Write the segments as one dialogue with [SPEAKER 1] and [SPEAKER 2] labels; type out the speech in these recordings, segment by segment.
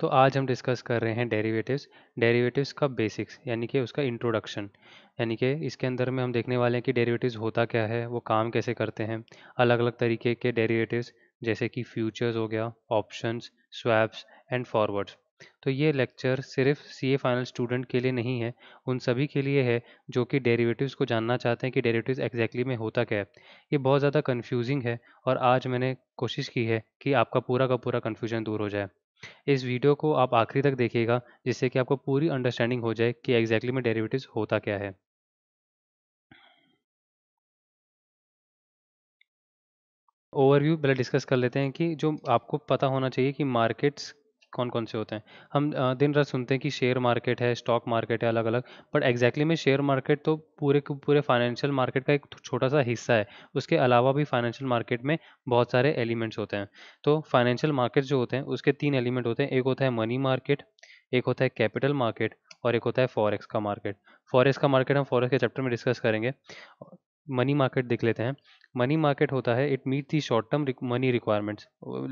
[SPEAKER 1] तो आज हम डिस्कस कर रहे हैं डेरिवेटिव्स डेरिवेटिव्स का बेसिक्स यानी कि उसका इंट्रोडक्शन यानी कि इसके अंदर में हम देखने वाले हैं कि डेरिवेटिव्स होता क्या है वो काम कैसे करते हैं अलग अलग तरीके के डेरिवेटिव्स जैसे कि फ्यूचर्स हो गया ऑप्शंस स्वैप्स एंड फॉरवर्ड्स तो ये लेक्चर सिर्फ सी ए फाइनल स्टूडेंट के लिए नहीं है उन सभी के लिए है जो कि डेरिवेटिव्स को जानना चाहते हैं कि डेरिवेटिव्स एग्जैक्टली में होता क्या है ये बहुत ज़्यादा कन्फ्यूजिंग है और आज मैंने कोशिश की है कि आपका पूरा का पूरा कन्फ्यूजन दूर हो जाए इस वीडियो को आप आखिरी तक देखिएगा जिससे कि आपको पूरी अंडरस्टैंडिंग हो जाए कि एग्जैक्टली में डेरिवेटिव्स होता क्या है ओवरव्यू पहले डिस्कस कर लेते हैं कि जो आपको पता होना चाहिए कि मार्केट्स कौन कौन से होते हैं हम दिन रात सुनते हैं कि शेयर मार्केट है स्टॉक मार्केट है अलग अलग बट एग्जैक्टली में शेयर मार्केट तो पूरे के पूरे फाइनेंशियल मार्केट का एक छोटा सा हिस्सा है उसके अलावा भी फाइनेंशियल मार्केट में बहुत सारे एलिमेंट्स होते हैं तो फाइनेंशियल मार्केट जो होते हैं उसके तीन एलिमेंट होते हैं एक होता है मनी मार्केट एक होता है कैपिटल मार्केट और एक होता है फॉरेक्स का मार्केट फॉरेक्स का मार्केट हम फॉरेक्स के चैप्टर में डिस्कस करेंगे मनी मार्केट देख लेते हैं मनी मार्केट होता है it meet the short term money requirements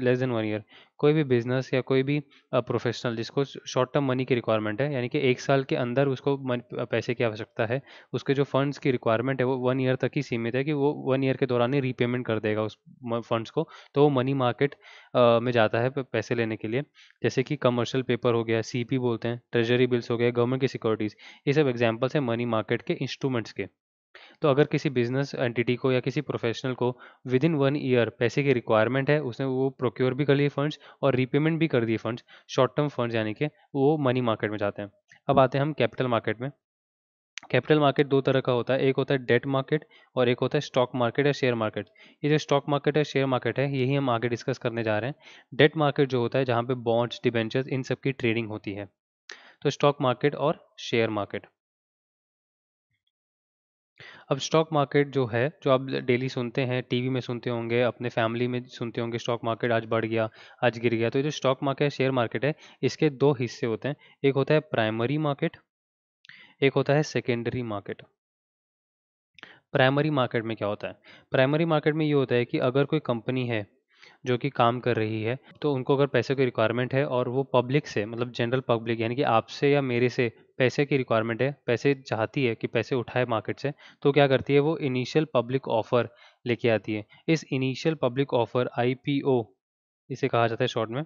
[SPEAKER 1] less than one year कोई भी बिजनेस या कोई भी प्रोफेशनल जिसको शॉर्ट टर्म मनी की रिक्वायरमेंट है यानी कि एक साल के अंदर उसको पैसे की आवश्यकता है उसके जो फंड्स की रिक्वायरमेंट है वो वन ईयर तक ही सीमित है कि वो वन ईयर के दौरान ही रीपेमेंट कर देगा उस फंड्स को तो वो मनी मार्केट में जाता है पैसे लेने के लिए जैसे कि कमर्शियल पेपर हो गया सी बोलते हैं ट्रेजरी बिल्स हो गया गवर्नमेंट की सिक्योरिटीज़ ये सब एग्जाम्पल्स हैं मनी मार्केट के इंस्ट्रूमेंट्स के तो अगर किसी बिजनेस एंटिटी को या किसी प्रोफेशनल को विद इन वन ईयर पैसे की रिक्वायरमेंट है उसने वो प्रोक्योर भी कर लिए फंड्स और रीपेमेंट भी कर दिए फंड्स शॉर्ट टर्म फंड्स यानी कि वो मनी मार्केट में जाते हैं अब आते हैं हम कैपिटल मार्केट में कैपिटल मार्केट दो तरह का होता है एक होता है डेट मार्केट और एक होता है स्टॉक मार्केट या शेयर मार्केट ये जो स्टॉक मार्केट या शेयर मार्केट है यही हम आगे डिस्कस करने जा रहे हैं डेट मार्केट जो होता है जहाँ पे बॉन्ड्स डिबेंचर्स इन सब की ट्रेडिंग होती है तो स्टॉक मार्केट और शेयर मार्केट अब स्टॉक मार्केट जो है जो आप डेली सुनते हैं टीवी में सुनते होंगे अपने फैमिली में सुनते होंगे स्टॉक मार्केट आज बढ़ गया आज गिर गया तो ये जो स्टॉक मार्केट शेयर मार्केट है इसके दो हिस्से होते हैं एक होता है प्राइमरी मार्केट एक होता है सेकेंडरी मार्केट प्राइमरी मार्केट में क्या होता है प्राइमरी मार्केट में ये होता है कि अगर कोई कंपनी है जो कि काम कर रही है तो उनको अगर पैसे की रिक्वायरमेंट है और वो पब्लिक से मतलब जनरल पब्लिक यानी कि आपसे या मेरे से पैसे की रिक्वायरमेंट है पैसे चाहती है कि पैसे उठाए मार्केट से तो क्या करती है वो इनिशियल पब्लिक ऑफ़र लेके आती है इस इनिशियल पब्लिक ऑफ़र आई इसे कहा जाता है शॉर्ट में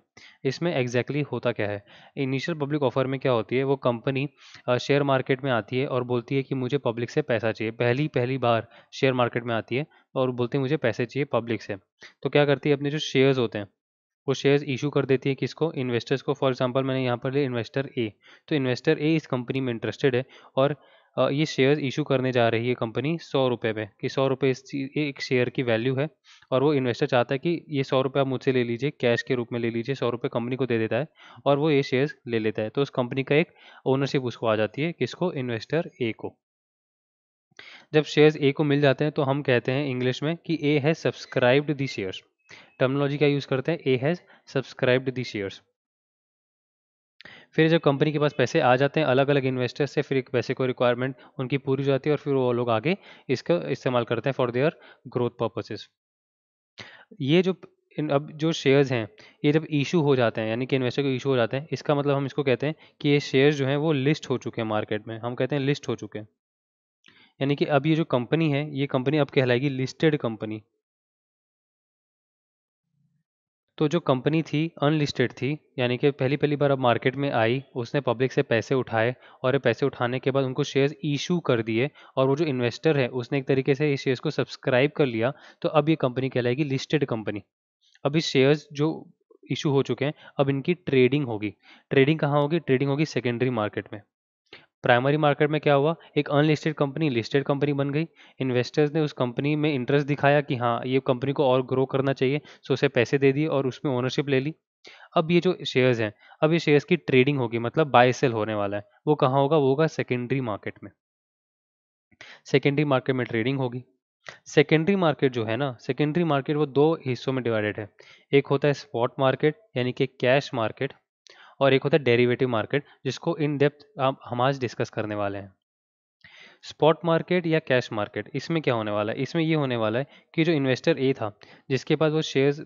[SPEAKER 1] इसमें एग्जैक्टली exactly होता क्या है इनिशियल पब्लिक ऑफर में क्या होती है वो कंपनी शेयर मार्केट में आती है और बोलती है कि मुझे पब्लिक से पैसा चाहिए पहली पहली बार शेयर मार्केट में आती है और बोलती है मुझे पैसे चाहिए पब्लिक से तो क्या करती है अपने जो शेयर्स होते हैं वो शेयर्स इशू कर देती है किसको इन्वेस्टर्स को फॉर एग्जाम्पल मैंने यहाँ पर लिया इन्वेस्टर ए तो इन्वेस्टर ए इस कंपनी में इंटरेस्टेड है और ये शेयर इशू करने जा रही है कंपनी सौ रुपये में कि सौ रुपये इस चीज एक शेयर की वैल्यू है और वो इन्वेस्टर चाहता है कि ये सौ रुपये आप मुझसे ले लीजिए कैश के रूप में ले लीजिए सौ रुपये कंपनी को दे देता है और वो ये शेयर्स ले लेता है तो उस कंपनी का एक ओनरशिप उसको आ जाती है किसको इन्वेस्टर ए को जब शेयर्स ए को मिल जाते हैं तो हम कहते हैं इंग्लिश में कि A has subscribed the shares terminology का यूज़ करते हैं A has subscribed the shares फिर जब कंपनी के पास पैसे आ जाते हैं अलग अलग इन्वेस्टर से फिर एक पैसे को रिक्वायरमेंट उनकी पूरी हो जाती है और फिर वो लोग आगे इसका इस्तेमाल करते हैं फॉर देयर ग्रोथ पर्पसेस ये जो इन अब जो शेयर्स हैं ये जब इशू हो जाते हैं यानी कि इन्वेस्टर को इशू हो जाते हैं इसका मतलब हम इसको कहते हैं कि ये शेयर्स जो हैं वो लिस्ट हो चुके हैं मार्केट में हम कहते हैं लिस्ट हो चुके हैं यानी कि अब ये जो कंपनी है ये कंपनी अब कहलाएगी लिस्टेड कंपनी तो जो कंपनी थी अनलिस्टेड थी यानी कि पहली पहली बार अब मार्केट में आई उसने पब्लिक से पैसे उठाए और ये पैसे उठाने के बाद उनको शेयर्स इशू कर दिए और वो जो इन्वेस्टर है उसने एक तरीके से इस शेयर्स को सब्सक्राइब कर लिया तो अब ये कंपनी कहलाएगी लिस्टेड कंपनी अब इस शेयर्स जो इशू हो चुके हैं अब इनकी ट्रेडिंग होगी ट्रेडिंग कहाँ होगी ट्रेडिंग होगी सेकेंडरी मार्केट में प्राइमरी मार्केट में क्या हुआ एक अनलिस्टेड कंपनी लिस्टेड कंपनी बन गई इन्वेस्टर्स ने उस कंपनी में इंटरेस्ट दिखाया कि हाँ ये कंपनी को और ग्रो करना चाहिए सो उसे पैसे दे दिए और उसमें ओनरशिप ले ली अब ये जो शेयर्स हैं अब ये शेयर्स की ट्रेडिंग होगी मतलब बाय सेल होने वाला है वो कहाँ होगा वो होगा सेकेंडरी मार्केट में सेकेंडरी मार्केट में ट्रेडिंग होगी सेकेंडरी मार्केट जो है ना सेकेंडरी मार्केट वो दो हिस्सों में डिवाइडेड है एक होता है स्पॉट मार्केट यानी कि कैश मार्केट और एक होता है डेरिवेटिव मार्केट जिसको इन डेप्थ हम आज डिस्कस करने वाले हैं स्पॉट मार्केट या कैश मार्केट इसमें क्या होने वाला है इसमें ये होने वाला है कि जो इन्वेस्टर ए था जिसके पास वो शेयर्स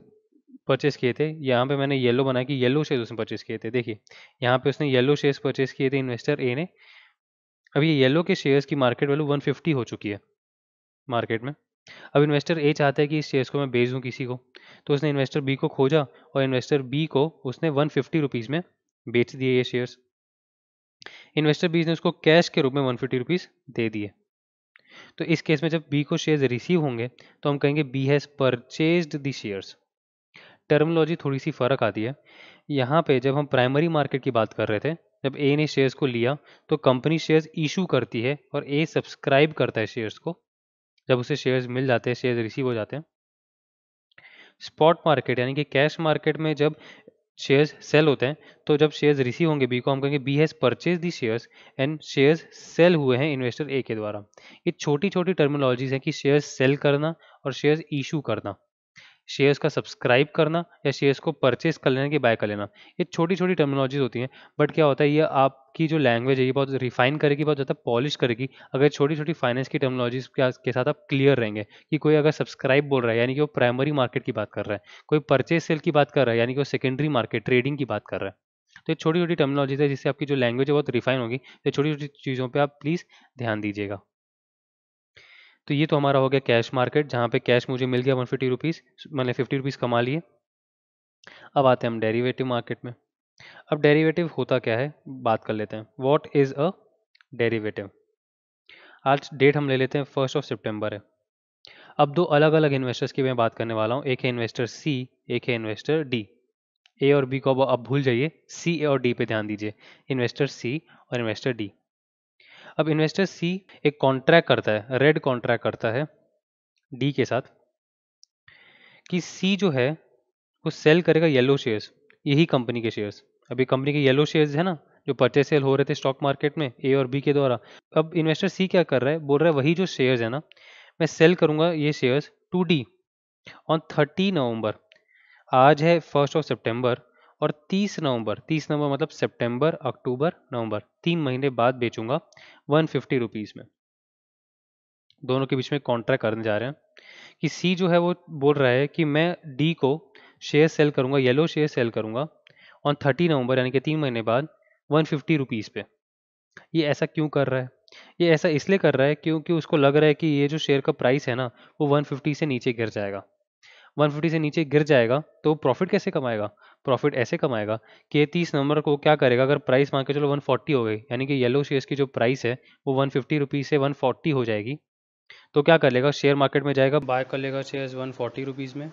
[SPEAKER 1] परचेस किए थे यहाँ पे मैंने येलो बनाया कि येलो शेयर उसने परचेस किए थे देखिए यहाँ पे उसने येलो शेयर्स परचेस किए थे इन्वेस्टर ए ने अब ये येलो के शेयर्स की मार्केट वैल्यू 150 हो चुकी है मार्केट में अब इन्वेस्टर ए चाहता है कि इस शेयर्स को मैं बेच दूँ किसी को तो उसने इन्वेस्टर बी को खोजा और इन्वेस्टर बी को उसने वन फिफ्टी रुपीज़ में बेच दिए ये शेयर्स इन्वेस्टर बीज ने उसको कैश के रूप में वन फिफ्टी रुपीज़ दे दिए तो इस केस में जब बी को शेयर्स रिसीव होंगे तो हम कहेंगे B has purchase the shares terminology थोड़ी सी फ़र्क आती है यहाँ पे जब हम प्राइमरी मार्केट की बात कर रहे थे जब ए ने शेयर्स को लिया तो कंपनी शेयर्स इशू करती है और ए सब्सक्राइब करता है शेयर्स को जब उसे शेयर्स मिल जाते हैं शेयर्स रिसीव हो जाते हैं स्पॉट मार्केट यानी कि कैश मार्केट में जब शेयर्स सेल होते हैं तो जब शेयर्स रिसीव होंगे बी को हम कहेंगे B has purchase the shares and shares sell हुए हैं इन्वेस्टर ए के द्वारा ये छोटी छोटी टर्मिनोलॉजीज हैं कि शेयर्स सेल करना और शेयर्स इशू करना शेयर्स का सब्सक्राइब करना या शेयर्स को परचेज कर लेना कि बाय कर लेना ये छोटी छोटी टर्मिनोलॉजीज होती हैं बट क्या होता है ये आपकी जो लैंग्वेज है ये बहुत रिफाइन करेगी बहुत ज़्यादा पॉलिश करेगी अगर छोटी छोटी फाइनेंस की टर्मिनोलॉजीज के साथ आप क्लियर रहेंगे कि कोई अगर सब्सक्राइब बोल रहा है यानी कि वो प्राइमरी मार्केट की बात कर रहा है कोई परचेज सेल की बात कर रहा है यानी कि वो सेकेंडरी मार्केट ट्रेडिंग की बात कर रहा है तो ये छोटी छोटी टर्मिनोलॉजीज है जिससे आपकी जो लैंग्वेज है बहुत रिफाइन होगी तो छोटी छोटी चीज़ों पर आप प्लीज़ ध्यान दीजिएगा तो ये तो हमारा हो गया कैश मार्केट जहाँ पे कैश मुझे मिल गया वन फिफ्टी रुपीज़ मैंने फिफ्टी रुपीज़ कमा लिए अब आते हैं हम डेरिवेटिव मार्केट में अब डेरिवेटिव होता क्या है बात कर लेते हैं वॉट इज़ अ डेरीवेटिव आज डेट हम ले लेते हैं फर्स्ट ऑफ सेप्टेम्बर है अब दो अलग अलग इन्वेस्टर्स की मैं बात करने वाला हूँ एक है इन्वेस्टर सी एक है इन्वेस्टर डी ए और बी को अब भूल जाइए सी ए और डी पे ध्यान दीजिए इन्वेस्टर सी और इन्वेस्टर डी अब इन्वेस्टर सी एक कॉन्ट्रैक्ट करता है रेड कॉन्ट्रैक्ट करता है डी के साथ कि सी जो है वो सेल करेगा येलो शेयर्स यही कंपनी के शेयर्स अभी कंपनी के येलो शेयर्स है ना जो परचेज सेल हो रहे थे स्टॉक मार्केट में ए और बी के द्वारा अब इन्वेस्टर सी क्या कर रहा है बोल रहा है वही जो शेयर्स है ना मैं सेल करूंगा ये shares to D on thirty November आज है फर्स्ट ऑफ सेप्टेम्बर और 30 नवंबर 30 नवंबर मतलब सितंबर अक्टूबर नवंबर तीन महीने बाद बेचूंगा वन फिफ्टी रुपीज़ में दोनों के बीच में कॉन्ट्रैक्ट करने जा रहे हैं कि सी जो है वो बोल रहा है कि मैं डी को शेयर सेल करूंगा येलो शेयर सेल करूंगा ऑन थर्टी नवंबर यानी कि तीन महीने बाद वन फिफ्टी रुपीज़ पे ये ऐसा क्यों कर रहा है ये ऐसा इसलिए कर रहा है क्योंकि उसको लग रहा है कि ये जो शेयर का प्राइस है ना वो 150 से नीचे गिर जाएगा 150 से नीचे गिर जाएगा तो प्रॉफिट कैसे कमाएगा प्रॉफिट ऐसे कमाएगा कि ये तीस नंबर को क्या करेगा अगर प्राइस मान के चलो वन फोर्टी हो गई यानी कि येलो शेयर्स की जो प्राइस है वो वन फिफ्टी रुपीज़ से वन फोर्टी हो जाएगी तो क्या कर लेगा शेयर मार्केट में जाएगा बाय कर लेगा शेयर्स वन फोर्टी रुपीज़ में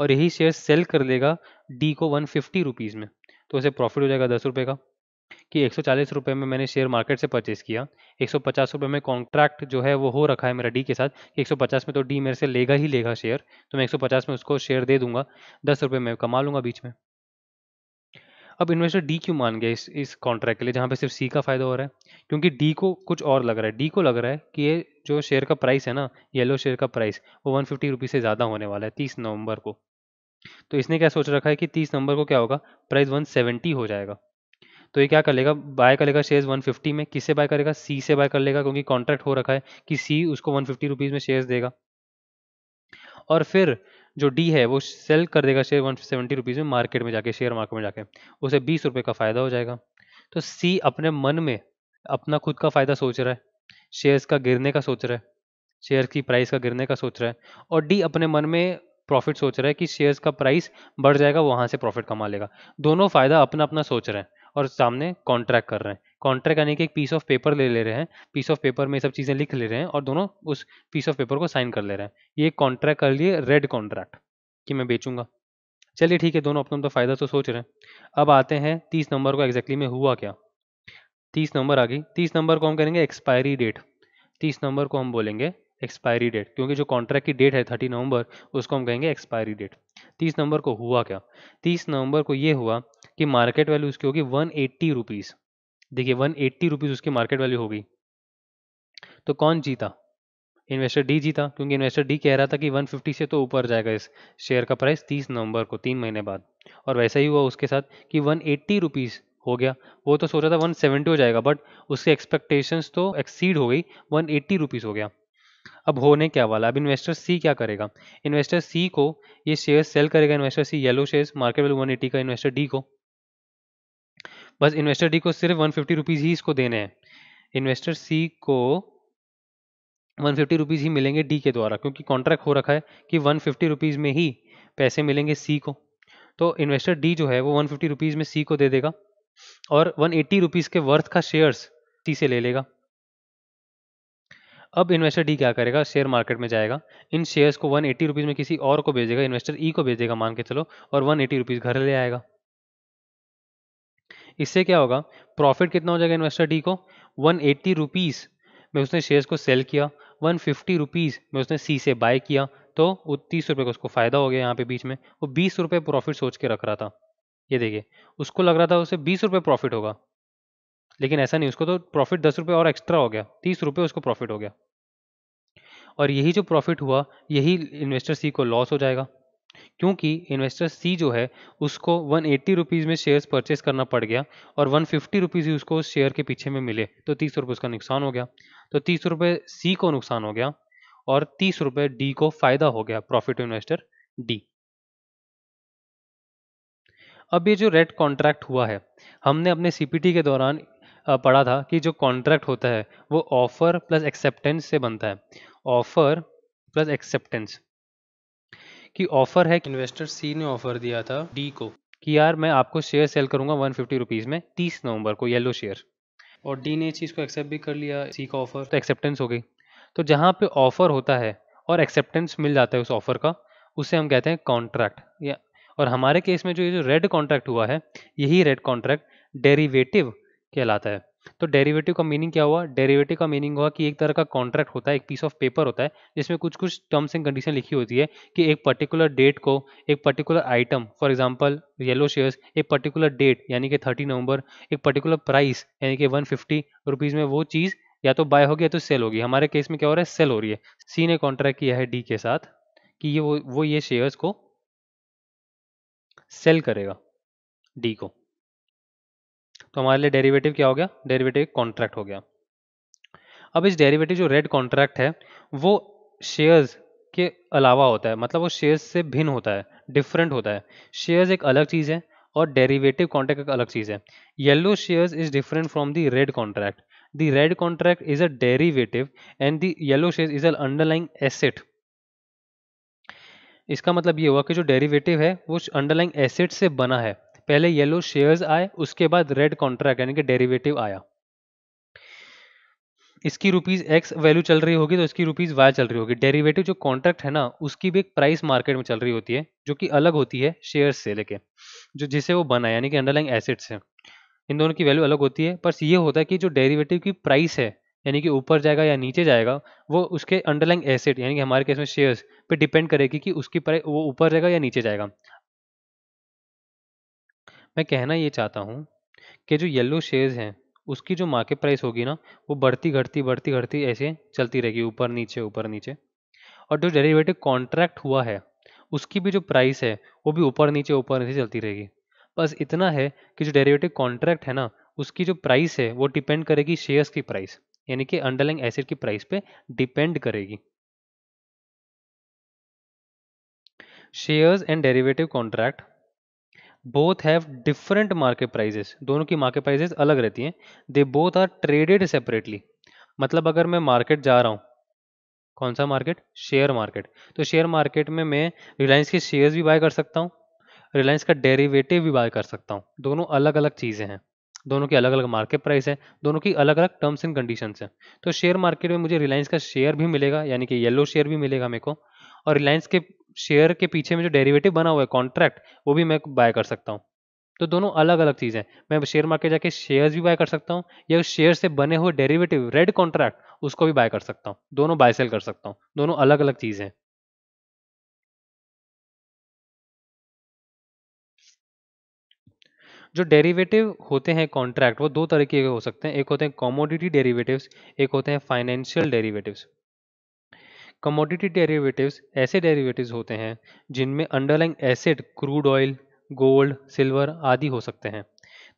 [SPEAKER 1] और यही शेयर सेल कर लेगा डी को वन फिफ्टी रुपीज़ में तो उसे प्रॉफिट हो जाएगा दस रुपये का कि एक सौ में मैंने शेयर मार्केट से परचेस किया एक सौ में कॉन्ट्रैक्ट जो है वो हो रखा है मेरा डी के साथ एक में तो डी मेरे से लेगा ही लेगा शेयर तो मैं एक में उसको शेयर दे दूंगा दस मैं कमा लूंगा बीच में अब इन्वेस्टर डी क्यों मान गया इस इस कॉन्ट्रैक्ट के लिए जहाँ पे सिर्फ सी का फायदा हो रहा है क्योंकि डी को कुछ और लग रहा है डी को लग रहा है कि ये जो शेयर का प्राइस है ना येलो शेयर का प्राइस वो वन फिफ्टी से ज़्यादा होने वाला है तीस नवंबर को तो इसने क्या सोच रखा है कि तीस नवंबर को क्या होगा प्राइस वन सेवेंटी हो जाएगा तो ये क्या कर लेगा बाय कर लेगा शेयर्स 150 में किससे बाय करेगा सी से बाय कर लेगा क्योंकि कॉन्ट्रैक्ट हो रखा है कि सी उसको वन फिफ्टी रुपीज़ में शेयर्स देगा और फिर जो डी है वो सेल कर देगा शेयर वन सेवेंटी रुपीज़ में मार्केट में जाके शेयर मार्केट में जाके उसे बीस रुपये का फ़ायदा हो जाएगा तो सी अपने मन में अपना खुद का फ़ायदा सोच रहा है शेयर्स का गिरने का सोच रहा है शेयर की प्राइस का गिरने का सोच रहा है और डी अपने मन में प्रॉफिट सोच रहा है कि शेयर्स का प्राइस बढ़ जाएगा वहाँ से प्रॉफिट कमा लेगा दोनों फ़ायदा अपना अपना सोच रहे हैं और सामने कॉन्ट्रैक्ट कर रहे हैं कॉन्ट्रैक्ट यानी कि एक पीस ऑफ पेपर ले ले रहे हैं पीस ऑफ पेपर में सब चीज़ें लिख ले रहे हैं और दोनों उस पीस ऑफ पेपर को साइन कर ले रहे हैं ये कॉन्ट्रैक्ट कर लिए रेड कॉन्ट्रैक्ट कि मैं बेचूंगा चलिए ठीक है दोनों अपना तो फ़ायदा तो सोच रहे हैं अब आते हैं तीस नंबर को एग्जैक्टली में हुआ क्या तीस नंबर आ गई तीस नंबर को हम करेंगे एक्सपायरी डेट तीस नंबर को हम बोलेंगे एक्सपायरी डेट क्योंकि जो कॉन्ट्रैक्ट की डेट है थर्टी नवंबर उसको हम कहेंगे एक्सपायरी डेट तीस नंबर को हुआ क्या तीस नवंबर को ये हुआ कि मार्केट वैल्यू उसकी होगी वन एट्टी रुपीज़ देखिए वन एट्टी रुपीज़ उसकी मार्केट वैल्यू होगी तो कौन जीता इन्वेस्टर डी जीता क्योंकि इन्वेस्टर डी कह रहा था कि 150 से तो ऊपर जाएगा इस शेयर का प्राइस 30 नवंबर को तीन महीने बाद और वैसा ही हुआ उसके साथ कि वन एट्टी रुपीज़ हो गया वो तो सोचा था वन सेवेंटी हो जाएगा बट उसके एक्सपेक्टेशंस तो एक्सीड हो गई वन एट्टी रुपीज़ हो गया अब होने क्या वाला अब इन्वेस्टर सी क्या करेगा इन्वेस्टर सी को ये शेयर सेल करेगा investor C yellow shares market value one eighty का इन्वेस्टर डी को बस इन्वेस्टर डी को सिर्फ वन फिफ्टी रुपीज़ ही इसको देने हैं इन्वेस्टर सी को वन फिफ्टी रुपीज़ ही मिलेंगे डी के द्वारा क्योंकि कॉन्ट्रैक्ट हो रखा है कि वन फिफ्टी रुपीज़ में ही पैसे मिलेंगे सी को तो इन्वेस्टर डी जो है वो वन फिफ्टी रुपीज़ में सी को दे देगा और वन एट्टी रुपीज़ के वर्थ का शेयर्स सी से ले लेगा अब इन्वेस्टर डी क्या करेगा शेयर मार्केट में जाएगा इन शेयर्स को वन एट्टी रुपीज़ में किसी और को भेजेगा इन्वेस्टर ई e को भेजेगा मान के चलो और वन एट्टी रुपीज़ घर ले आएगा इससे क्या होगा प्रॉफिट कितना हो जाएगा इन्वेस्टर डी को वन एट्टी रुपीज़ में उसने शेयर्स को सेल किया वन फिफ्टी रुपीज़ में उसने सी से बाय किया तो तीस रुपये का उसको फ़ायदा हो गया यहाँ पे बीच में वो बीस रुपये प्रॉफिट सोच के रख रहा था ये देखिए उसको लग रहा था उसे बीस रुपये प्रॉफिट होगा लेकिन ऐसा नहीं उसको तो प्रॉफिट दस रुपये और एक्स्ट्रा हो गया तीस रुपये उसको प्रॉफिट हो गया और यही जो प्रॉफिट हुआ यही इन्वेस्टर सी को लॉस हो जाएगा क्योंकि इन्वेस्टर सी जो है उसको वन एट्टी रुपीज़ में शेयर्स परचेस करना पड़ गया और वन फिफ्टी रुपीज़ ही उसको उस शेयर के पीछे में मिले तो तीस रुपये उसका नुकसान हो गया तो तीस रुपये सी को नुकसान हो गया और तीस रुपये डी को फ़ायदा हो गया प्रॉफिट इन्वेस्टर डी अब ये जो रेड कॉन्ट्रैक्ट हुआ है हमने अपने सीपीटी के दौरान पढ़ा था कि जो कॉन्ट्रैक्ट होता है वो ऑफर प्लस एक्सेप्टेंस से बनता है ऑफर प्लस एक्सेप्टेंस कि ऑफर है इन्वेस्टर सी ने ऑफर दिया था डी को कि यार मैं आपको शेयर सेल करूंगा वन फिफ्टी रुपीज़ में तीस नवंबर को येलो शेयर और डी ने इस चीज़ को एक्सेप्ट भी कर लिया सी का ऑफर तो एक्सेप्टेंस हो गई तो जहां पे ऑफर होता है और एक्सेप्टेंस मिल जाता है उस ऑफर का उसे हम कहते हैं कॉन्ट्रैक्ट या और हमारे केस में जो ये जो रेड कॉन्ट्रैक्ट हुआ है यही रेड कॉन्ट्रैक्ट डेरिवेटिव कहलाता है तो डेरिवेटिव का मीनिंग क्या हुआ डेरिवेटिव का मीनिंग हुआ कि एक तरह का कॉन्ट्रैक्ट होता है एक पीस ऑफ पेपर होता है जिसमें कुछ कुछ टर्म्स एंड कंडीशन लिखी होती है कि एक पर्टिकुलर डेट को एक particular item for example yellow shares एक पर्टिकुलर डेट यानी कि थर्टी नवंबर एक पर्टिकुलर प्राइस यानी कि वन फिफ्टी में वो चीज़ या तो बाय होगी या तो सेल होगी हमारे केस में क्या हो रहा है सेल हो रही है सी ने कॉन्ट्रैक्ट किया है डी के साथ कि ये वो वो ये शेयर्स को सेल करेगा डी को तो हमारे लिए डेरिवेटिव क्या हो गया डेरिवेटिव कॉन्ट्रैक्ट हो गया अब इस डेरिवेटिव जो रेड कॉन्ट्रैक्ट है वो शेयर्स के अलावा होता है मतलब वो शेयर्स से भिन्न होता है डिफरेंट होता है शेयर्स एक अलग चीज़ है और डेरिवेटिव कॉन्ट्रैक्ट एक अलग चीज़ है yellow shares is different from the red contract the red contract is a derivative and the yellow share is an underlying asset इसका मतलब ये हुआ कि जो डेरिवेटिव है वो अंडरलाइंग एसेट से बना है पहले येलो शेयर्स आए उसके बाद रेड कॉन्ट्रैक्ट यानी कि डेरिवेटिव आया इसकी रुपीज एक्स वैल्यू चल रही होगी तो इसकी रुपीज वाई चल रही होगी डेरिवेटिव जो कॉन्ट्रैक्ट है ना उसकी भी एक प्राइस मार्केट में चल रही होती है जो कि अलग होती है शेयर्स से लेके जो जिसे वो बना यानी कि अंडरलाइन एसेट से इन दोनों की वैल्यू अलग होती है पर ये होता है कि जो डेरिवेटिव की प्राइस है यानी कि ऊपर जाएगा या नीचे जाएगा वो उसके अंडरलाइन एसेट यानी कि हमारे केस में शेयर्स पे डिपेंड करेगी कि उसकी प्राइस वो ऊपर जाएगा या नीचे जाएगा मैं कहना ये चाहता हूँ कि जो येलो शेयर्स हैं उसकी जो मार्केट प्राइस होगी ना वो बढ़ती घटती बढ़ती घटती ऐसे चलती रहेगी ऊपर नीचे ऊपर नीचे और जो डेरिवेटिव कॉन्ट्रैक्ट हुआ है उसकी भी जो प्राइस है वो भी ऊपर नीचे ऊपर नीचे चलती रहेगी बस इतना है कि जो डेरिवेटिव कॉन्ट्रैक्ट है ना उसकी जो प्राइस है वो डिपेंड करेगी शेयर्स की प्राइस यानी कि अंडरलाइंग एसेट की प्राइस पे डिपेंड करेगी shares and derivative contract both have different market prices दोनों की मार्केट प्राइजेस अलग रहती हैं they both are traded separately मतलब अगर मैं मार्केट जा रहा हूँ कौन सा मार्केट शेयर मार्केट तो शेयर मार्केट में मैं रिलायंस के शेयर्स भी बाय कर सकता हूँ रिलायंस का डेरिवेटिव भी बाय कर सकता हूँ दोनों अलग अलग चीज़ें हैं दोनों की अलग अलग मार्केट प्राइस है दोनों की अलग अलग टर्म्स एंड कंडीशन है तो शेयर मार्केट में मुझे रिलायंस का शेयर भी मिलेगा यानी कि येलो शेयर भी मिलेगा मेरे को और रिलायंस के शेयर के पीछे में जो डेरिवेटिव बना हुआ है कॉन्ट्रैक्ट वो भी मैं बाय कर सकता हूँ तो दोनों अलग अलग चीज़ें मैं शेयर मार्केट जाके शेयर्स भी बाय कर सकता हूँ या शेयर से बने हुए डेरिवेटिव रेड कॉन्ट्रैक्ट उसको भी बाय कर सकता हूँ दोनों बाय सेल कर सकता हूँ दोनों अलग अलग चीज़ें जो डेरिवेटिव होते हैं कॉन्ट्रैक्ट वो दो तरीके के हो सकते हैं एक होते हैं कॉमोडिटी डेरिवेटिव्स एक होते हैं फाइनेंशियल डेरिवेटिव्स कमोडिटी डेरिवेटिव्स ऐसे डेरिवेटिव्स होते हैं जिनमें underlying asset crude oil gold silver आदि हो सकते हैं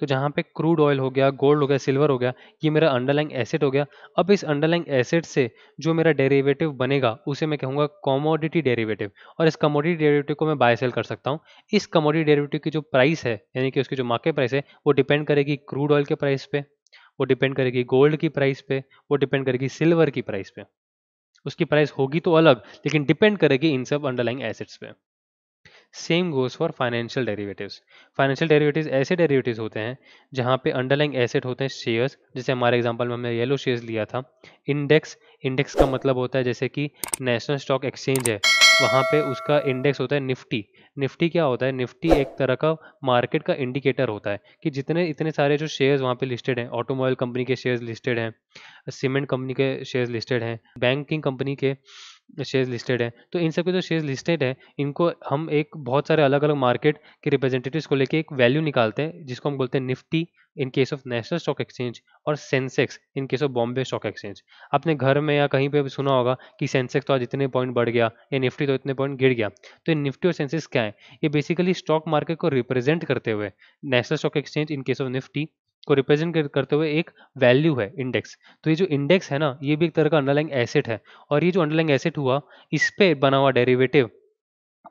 [SPEAKER 1] तो जहाँ पे क्रूड ऑयल हो गया गोल्ड हो गया सिल्वर हो गया ये मेरा अंडरलाइंग एसेट हो गया अब इस अंडरलाइंग एसेट से जो मेरा डेरिवेटिव बनेगा उसे मैं कहूँगा कमोडिटी डेरिवेटिव और इस कमोडिटी डेरिवेटिव को मैं बाय सेल कर सकता हूँ इस कमोडिटी डेरिवेटिव की जो प्राइस है यानी कि उसकी जो मार्केट प्राइस है वो डिपेंड करेगी क्रूड ऑयल के प्राइस पे वो डिपेंड करेगी गोल्ड की प्राइस पे वो डिपेंड करेगी सिल्वर की प्राइस पे उसकी प्राइस होगी तो अलग लेकिन डिपेंड करेगी इन सब अंडरलाइंग एसेट्स पे same goes for financial derivatives financial derivatives ऐसे डेरिवेटिव्स होते हैं जहाँ पे अंडरलाइंग एसेट होते हैं शेयर्स जैसे हमारे एग्जांपल में हमने येलो शेयर्स लिया था इंडेक्स इंडेक्स का मतलब होता है जैसे कि नेशनल स्टॉक एक्सचेंज है वहाँ पे उसका इंडेक्स होता है निफ्टी निफ्टी क्या होता है निफ्टी एक तरह का मार्केट का इंडिकेटर होता है कि जितने इतने सारे जो शेयर्स वहाँ पे लिस्टेड हैं ऑटोमोबाइल कंपनी के शेयर्स लिस्टेड हैं सीमेंट कंपनी के शेयर्स लिस्टेड हैं बैंकिंग कंपनी के शेयर लिस्टेड है तो इन सबके जो शेयर लिस्टेड है इनको हम एक बहुत सारे अलग अलग मार्केट के रिप्रेजेंटेटिव्स को लेके एक वैल्यू निकालते हैं जिसको हम बोलते हैं Nifty in case of National Stock Exchange और Sensex in case of Bombay Stock Exchange आपने घर में या कहीं पर भी सुना होगा कि सेंसेक्स तो आज इतने पॉइंट बढ़ गया या निफ्टी तो इतने पॉइंट गिर गया तो ये निफ्टी और सेंसेक्स क्या है ये बेसिकली स्टॉक मार्केट को रिप्रेजेंट करते हुए National Stock Exchange in case of Nifty को रिप्रेजेंट करते हुए एक वैल्यू है इंडेक्स तो ये जो इंडेक्स है ना ये भी एक तरह का अंडरलाइंग एसेट है और ये जो अंडरलाइंग एसेट हुआ इस पे बना हुआ डेरिवेटिव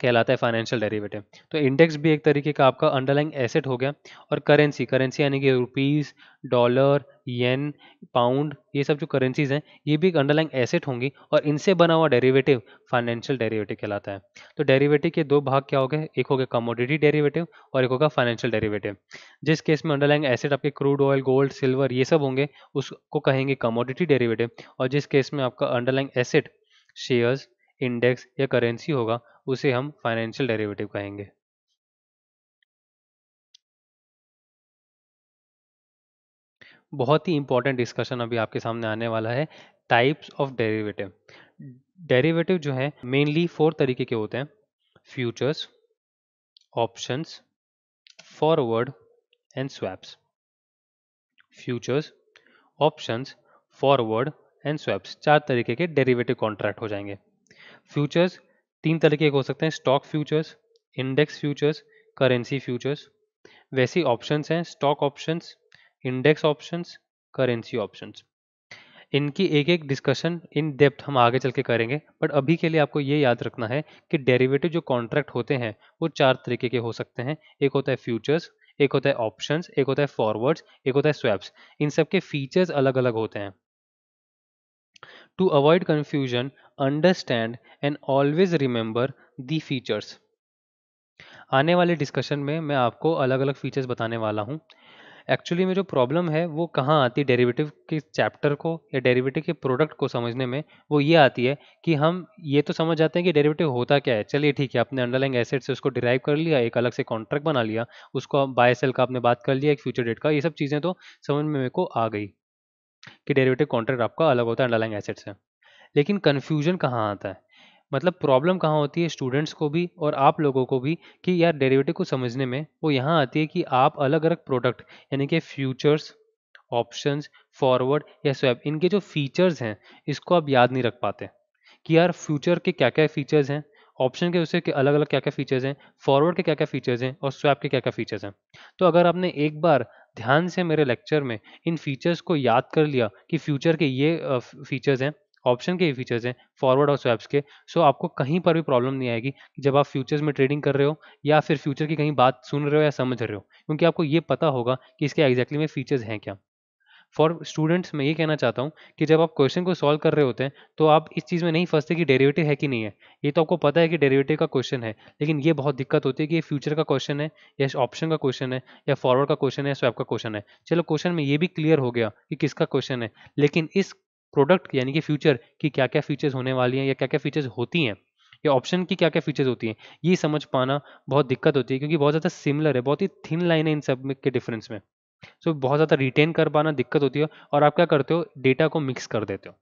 [SPEAKER 1] कहलाता है फाइनेंशियल डेरिवेटिव तो इंडेक्स भी एक तरीके का आपका अंडरलाइंग एसेट हो गया और करेंसी करेंसी यानी कि रुपीज़ डॉलर येन पाउंड ये सब जो करेंसीज हैं ये भी एक अंडरलाइंग एसेट होंगी और इनसे बना हुआ डेरिवेटिव फाइनेंशियल डेरिवेटिव कहलाता है तो डेरिवेटिव के दो भाग क्या हो गए एक हो गया कमोडिटी डेरिवेटिव और एक होगा फाइनेंशियल डेरिवेटिव जिस केस में अंडरलाइंग एसेट आपके क्रूड ऑयल गोल्ड सिल्वर ये सब होंगे उसको कहेंगे कमोडिटी डेरीवेटिव और जिस केस में आपका अंडरलाइंग एसेट शेयर्स इंडेक्स या करेंसी होगा उसे हम फाइनेंशियल डेरिवेटिव कहेंगे बहुत ही इंपॉर्टेंट डिस्कशन अभी आपके सामने आने वाला है टाइप्स ऑफ डेरिवेटिव डेरिवेटिव जो है मेनली फोर तरीके के होते हैं futures options forward and swaps futures options forward and swaps चार तरीके के डेरिवेटिव कॉन्ट्रैक्ट हो जाएंगे फ्यूचर्स तीन तरह के हो सकते हैं stock futures index futures currency futures वैसे ऑप्शंस हैं stock options index options currency options इनकी एक एक डिस्कशन इन डेप्थ हम आगे चल के करेंगे बट अभी के लिए आपको ये याद रखना है कि डेरिवेटिव जो कॉन्ट्रैक्ट होते हैं वो चार तरीके के हो सकते हैं एक होता है फ्यूचर्स एक होता है ऑप्शंस एक होता है फॉरवर्ड्स एक होता है स्वैप्स इन सब के फीचर्स अलग अलग होते हैं to avoid confusion understand and always remember the features आने वाले डिस्कशन में मैं आपको अलग अलग फीचर्स बताने वाला हूँ एक्चुअली में जो प्रॉब्लम है वो कहाँ आती है डेरिवेटिव के चैप्टर को या डेरिवेटिव के प्रोडक्ट को समझने में वो ये आती है कि हम ये तो समझ जाते हैं कि डेरिवेटिव होता क्या है चलिए ठीक है आपने अंडरलाइंग एसेट से उसको डिराइव कर लिया एक अलग से कॉन्ट्रैक्ट बना लिया उसको बाय सेल का आपने बात कर लिया एक फ्यूचर डेट का ये सब चीज़ें तो समझ में मेरे को आ गई कि डेरिवेटिव कॉन्ट्रैक्ट आपका अलग होता है अंडरलाइंग एसेट से लेकिन कन्फ्यूजन कहाँ आता है मतलब प्रॉब्लम कहाँ होती है स्टूडेंट्स को भी और आप लोगों को भी कि यार डेरिवेटिव को समझने में वो यहाँ आती है कि आप अलग अलग प्रोडक्ट यानी कि फ्यूचर्स ऑप्शंस फॉरवर्ड या स्वैप इनके जो फीचर्स हैं इसको आप याद नहीं रख पाते कि यार फ्यूचर के क्या क्या फीचर्स हैं ऑप्शन के के अलग अलग क्या क्या फीचर्स हैं फॉरवर्ड के क्या क्या फीचर्स हैं और स्वैप के क्या क्या फीचर्स हैं तो अगर आपने एक बार ध्यान से मेरे लेक्चर में इन फीचर्स को याद कर लिया कि फ्यूचर के ये फीचर्स हैं ऑप्शन के ही फीचर्स हैं फॉरवर्ड और स्वैप्स के सो आपको कहीं पर भी प्रॉब्लम नहीं आएगी कि जब आप फ्यूचर्स में ट्रेडिंग कर रहे हो या फिर फ्यूचर की कहीं बात सुन रहे हो या समझ रहे हो क्योंकि आपको ये पता होगा कि इसके एग्जैक्टली में फीचर्स हैं क्या फॉर स्टूडेंट्स मैं ये कहना चाहता हूँ कि जब आप क्वेश्चन को सॉल्व कर रहे होते हैं तो आप इस चीज़ में नहीं फंसते कि डेरिवेटिव है कि नहीं है ये तो आपको पता है कि डेरिवेटिव का क्वेश्चन है लेकिन ये बहुत दिक्कत होती है कि ये फ्यूचर का क्वेश्चन है या ऑप्शन का क्वेश्चन है या फॉरवर्ड का क्वेश्चन है या स्वैप का क्वेश्चन है चलो क्वेश्चन में ये भी क्लियर हो गया कि किसका क्वेश्चन है लेकिन इस प्रोडक्ट यानी कि फ्यूचर की क्या क्या फीचर्स होने वाली हैं या क्या क्या फीचर्स होती हैं या ऑप्शन की क्या क्या फीचर्स होती हैं ये समझ पाना बहुत दिक्कत होती है क्योंकि बहुत ज़्यादा सिमिलर है बहुत ही थिन लाइन है इन सब के डिफरेंस में सो so, बहुत ज़्यादा रिटेन कर पाना दिक्कत होती है और आप क्या करते हो डेटा को मिक्स कर देते हो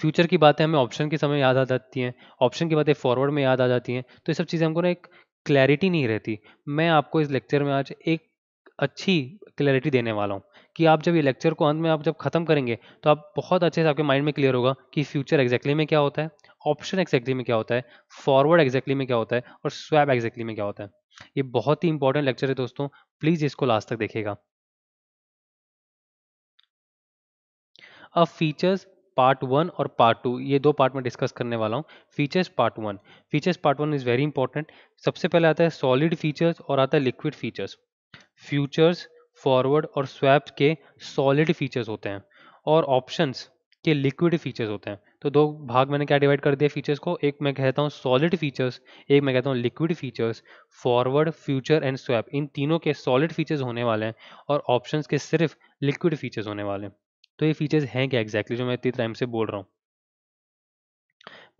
[SPEAKER 1] फ्यूचर की बातें हमें ऑप्शन के समय याद आ जाती हैं ऑप्शन की बातें फॉरवर्ड में याद आ जाती हैं तो ये सब चीज़ें हमको ना एक क्लैरिटी नहीं रहती मैं आपको इस लेक्चर में आज एक अच्छी क्लैरिटी देने वाला हूँ कि आप जब ये लेक्चर को अंत में आप जब खत्म करेंगे तो आप बहुत अच्छे से आपके माइंड में क्लियर होगा कि फ्यूचर एग्जैक्टली में क्या होता है ऑप्शन एग्जैक्टली में क्या होता है फॉरवर्ड एग्जैक्टली में क्या होता है और स्वैब एग्जैक्टली में क्या होता है ये बहुत ही इंपॉर्टेंट लेक्चर है दोस्तों प्लीज इसको लास्ट तक देखेगा अब फीचर्स पार्ट वन और पार्ट टू ये दो पार्ट में डिस्कस करने वाला हूँ features part one features part one is very important सबसे पहले आता है सॉलिड फीचर्स और आता है लिक्विड फीचर्स फ्यूचर्स फॉरवर्ड और स्वैप के सॉलिड फीचर्स होते हैं और ऑप्शंस के लिक्विड फीचर्स होते हैं तो दो भाग मैंने क्या डिवाइड कर दिया फीचर्स को एक मैं कहता हूँ सॉलिड फीचर्स एक मैं कहता हूँ liquid features forward future and swap इन तीनों के सॉलिड फीचर्स होने वाले हैं और ऑप्शन के सिर्फ लिक्विड फीचर्स होने वाले हैं तो ये फीचर्स हैं क्या एग्जैक्टली exactly, जो मैं इतनी टाइम से बोल रहा हूँ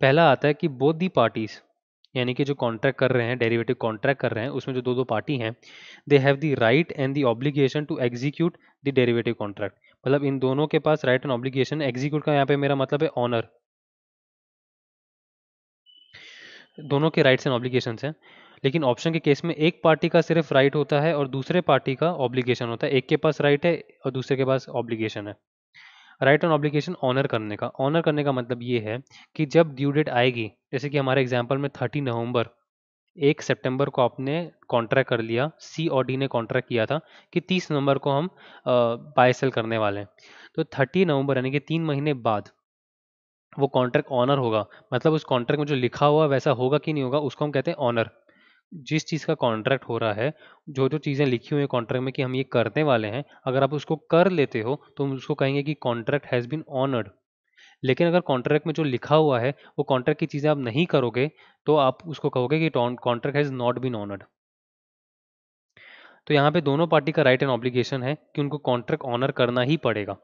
[SPEAKER 1] पहला आता है कि बोथ दी पार्टीज़ यानी कि जो कॉन्ट्रैक्ट कर रहे हैं डेरिवेटिव कॉन्ट्रैक्ट कर रहे हैं उसमें जो दो दो पार्टी हैं they have the right and the obligation to execute the derivative contract मतलब इन दोनों के पास राइट एंड ऑब्लिगेशन एग्जीक्यूट का यहाँ पे मेरा मतलब है ऑनर दोनों के राइट्स एंड ऑब्लिगेशन हैं लेकिन ऑप्शन के केस में एक पार्टी का सिर्फ राइट right होता है और दूसरे पार्टी का ऑब्लिगेशन होता है एक के पास राइट right है और दूसरे के पास ऑब्लिगेशन है राइट ऑन ऑब्लिकेशन ऑनर करने का ऑनर करने का मतलब ये है कि जब ड्यू डेट आएगी जैसे कि हमारे एग्जाम्पल में थर्टी नवंबर एक सितंबर को आपने कॉन्ट्रैक्ट कर लिया सी और डी ने कॉन्ट्रैक्ट किया था कि तीस नवंबर को हम बाय सेल करने वाले हैं तो थर्टी नवंबर यानी कि तीन महीने बाद वो कॉन्ट्रैक्ट ऑनर होगा मतलब उस कॉन्ट्रैक्ट में जो लिखा हुआ वैसा होगा कि नहीं होगा उसको हम कहते हैं ऑनर जिस चीज़ का कॉन्ट्रैक्ट हो रहा है जो जो चीज़ें लिखी हुई हैं कॉन्ट्रैक्ट में कि हम ये करने वाले हैं अगर आप उसको कर लेते हो तो हम उसको कहेंगे कि कॉन्ट्रैक्ट हैज़ बीन ऑनर्ड लेकिन अगर कॉन्ट्रैक्ट में जो लिखा हुआ है वो कॉन्ट्रैक्ट की चीज़ें आप नहीं करोगे तो आप उसको कहोगे कि contract has not been honoured तो यहाँ पे दोनों पार्टी का राइट एंड ऑब्लिगेशन है कि उनको कॉन्ट्रैक्ट ऑनर करना ही पड़ेगा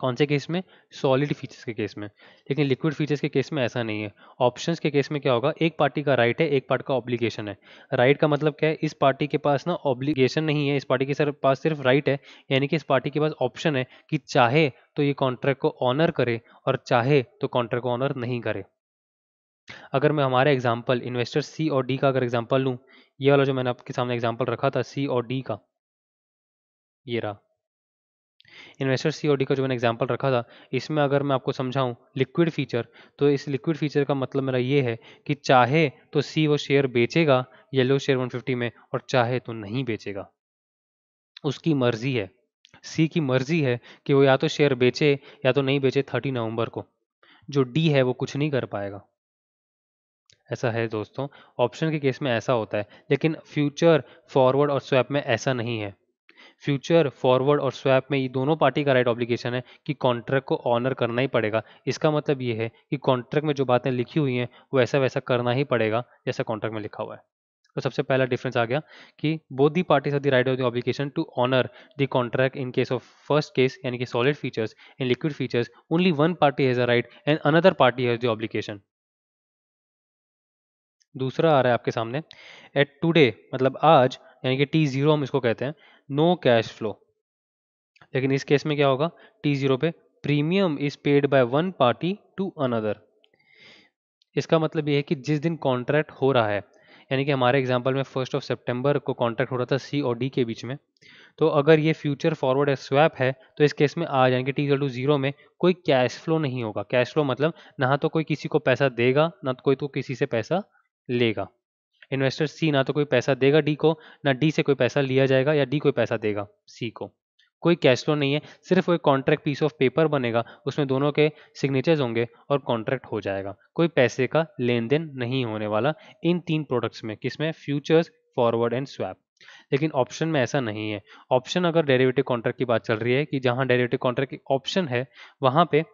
[SPEAKER 1] कौन से केस में सॉलिड फीचर्स के केस में लेकिन लिक्विड फीचर्स के केस में ऐसा नहीं है ऑप्शंस के केस में क्या होगा एक पार्टी का राइट है एक पार्टी का ऑब्लिगेशन है राइट का मतलब क्या है इस पार्टी के पास ना ऑब्लिगेशन नहीं है इस पार्टी के पास सिर्फ राइट है यानी कि इस पार्टी के पास ऑप्शन है कि चाहे तो ये कॉन्ट्रैक्ट को ऑनर करे और चाहे तो कॉन्ट्रैक्ट को ऑनर नहीं करे अगर मैं हमारे एग्जाम्पल इन्वेस्टर सी और डी का अगर एग्जाम्पल लूँ ये वाला जो मैंने आपके सामने एग्जाम्पल रखा था सी और डी का ये रहा इन्वेस्टर सीओडी का जो मैंने एग्जाम्पल रखा था इसमें अगर मैं आपको समझाऊँ लिक्विड फीचर तो इस लिक्विड फीचर का मतलब मेरा ये है कि चाहे तो सी वो शेयर बेचेगा येलो शेयर 150 में और चाहे तो नहीं बेचेगा उसकी मर्जी है सी की मर्जी है कि वो या तो शेयर बेचे या तो नहीं बेचे 30 नवंबर को जो डी है वो कुछ नहीं कर पाएगा ऐसा है दोस्तों ऑप्शन के केस में ऐसा होता है लेकिन फ्यूचर फॉरवर्ड और स्वैप में ऐसा नहीं है फ्यूचर फॉरवर्ड और स्वैप में ये दोनों पार्टी का राइट ऑब्लिगेशन है कि कॉन्ट्रैक्ट को ऑनर करना ही पड़ेगा इसका मतलब ये है कि कॉन्ट्रैक्ट में जो बातें लिखी हुई हैं वो ऐसा वैसा करना ही पड़ेगा जैसा कॉन्ट्रैक्ट में लिखा हुआ है तो सबसे पहला डिफरेंस आ गया कि both the parties of the right of the obligation to honour the contract in case of first case यानी कि solid features and liquid features only one party has a right and another party has the obligation दूसरा आ रहा है आपके सामने eight today मतलब आज यानी कि टी जीरो हम इसको कहते हैं नो कैश फ्लो लेकिन इस केस में क्या होगा टी जीरो पे premium is paid by one party to another इसका मतलब यह है कि जिस दिन कॉन्ट्रैक्ट हो रहा है यानी कि हमारे एग्जाम्पल में फर्स्ट ऑफ सितंबर को कॉन्ट्रैक्ट हो रहा था सी और डी के बीच में तो अगर ये फ्यूचर फॉरवर्ड स्वैप है तो इस केस में आ जाएंगे टी टू जीरो में कोई कैश फ्लो नहीं होगा कैश फ्लो मतलब ना तो कोई किसी को पैसा देगा ना तो कोई तो किसी से पैसा लेगा इन्वेस्टर सी ना तो कोई पैसा देगा डी को ना डी से कोई पैसा लिया जाएगा या डी कोई पैसा देगा सी को कोई कैश फ्लो नहीं है सिर्फ वो कॉन्ट्रैक्ट पीस ऑफ पेपर बनेगा उसमें दोनों के सिग्नेचर्स होंगे और कॉन्ट्रैक्ट हो जाएगा कोई पैसे का लेन देन नहीं होने वाला इन तीन प्रोडक्ट्स में किसमें फ्यूचर्स फॉरवर्ड एंड स्वैप लेकिन ऑप्शन में ऐसा नहीं है ऑप्शन अगर डेरिवेटिव कॉन्ट्रैक्ट की बात चल रही है कि जहां डेरिवेटिव कॉन्ट्रैक्ट की ऑप्शन है वहां पे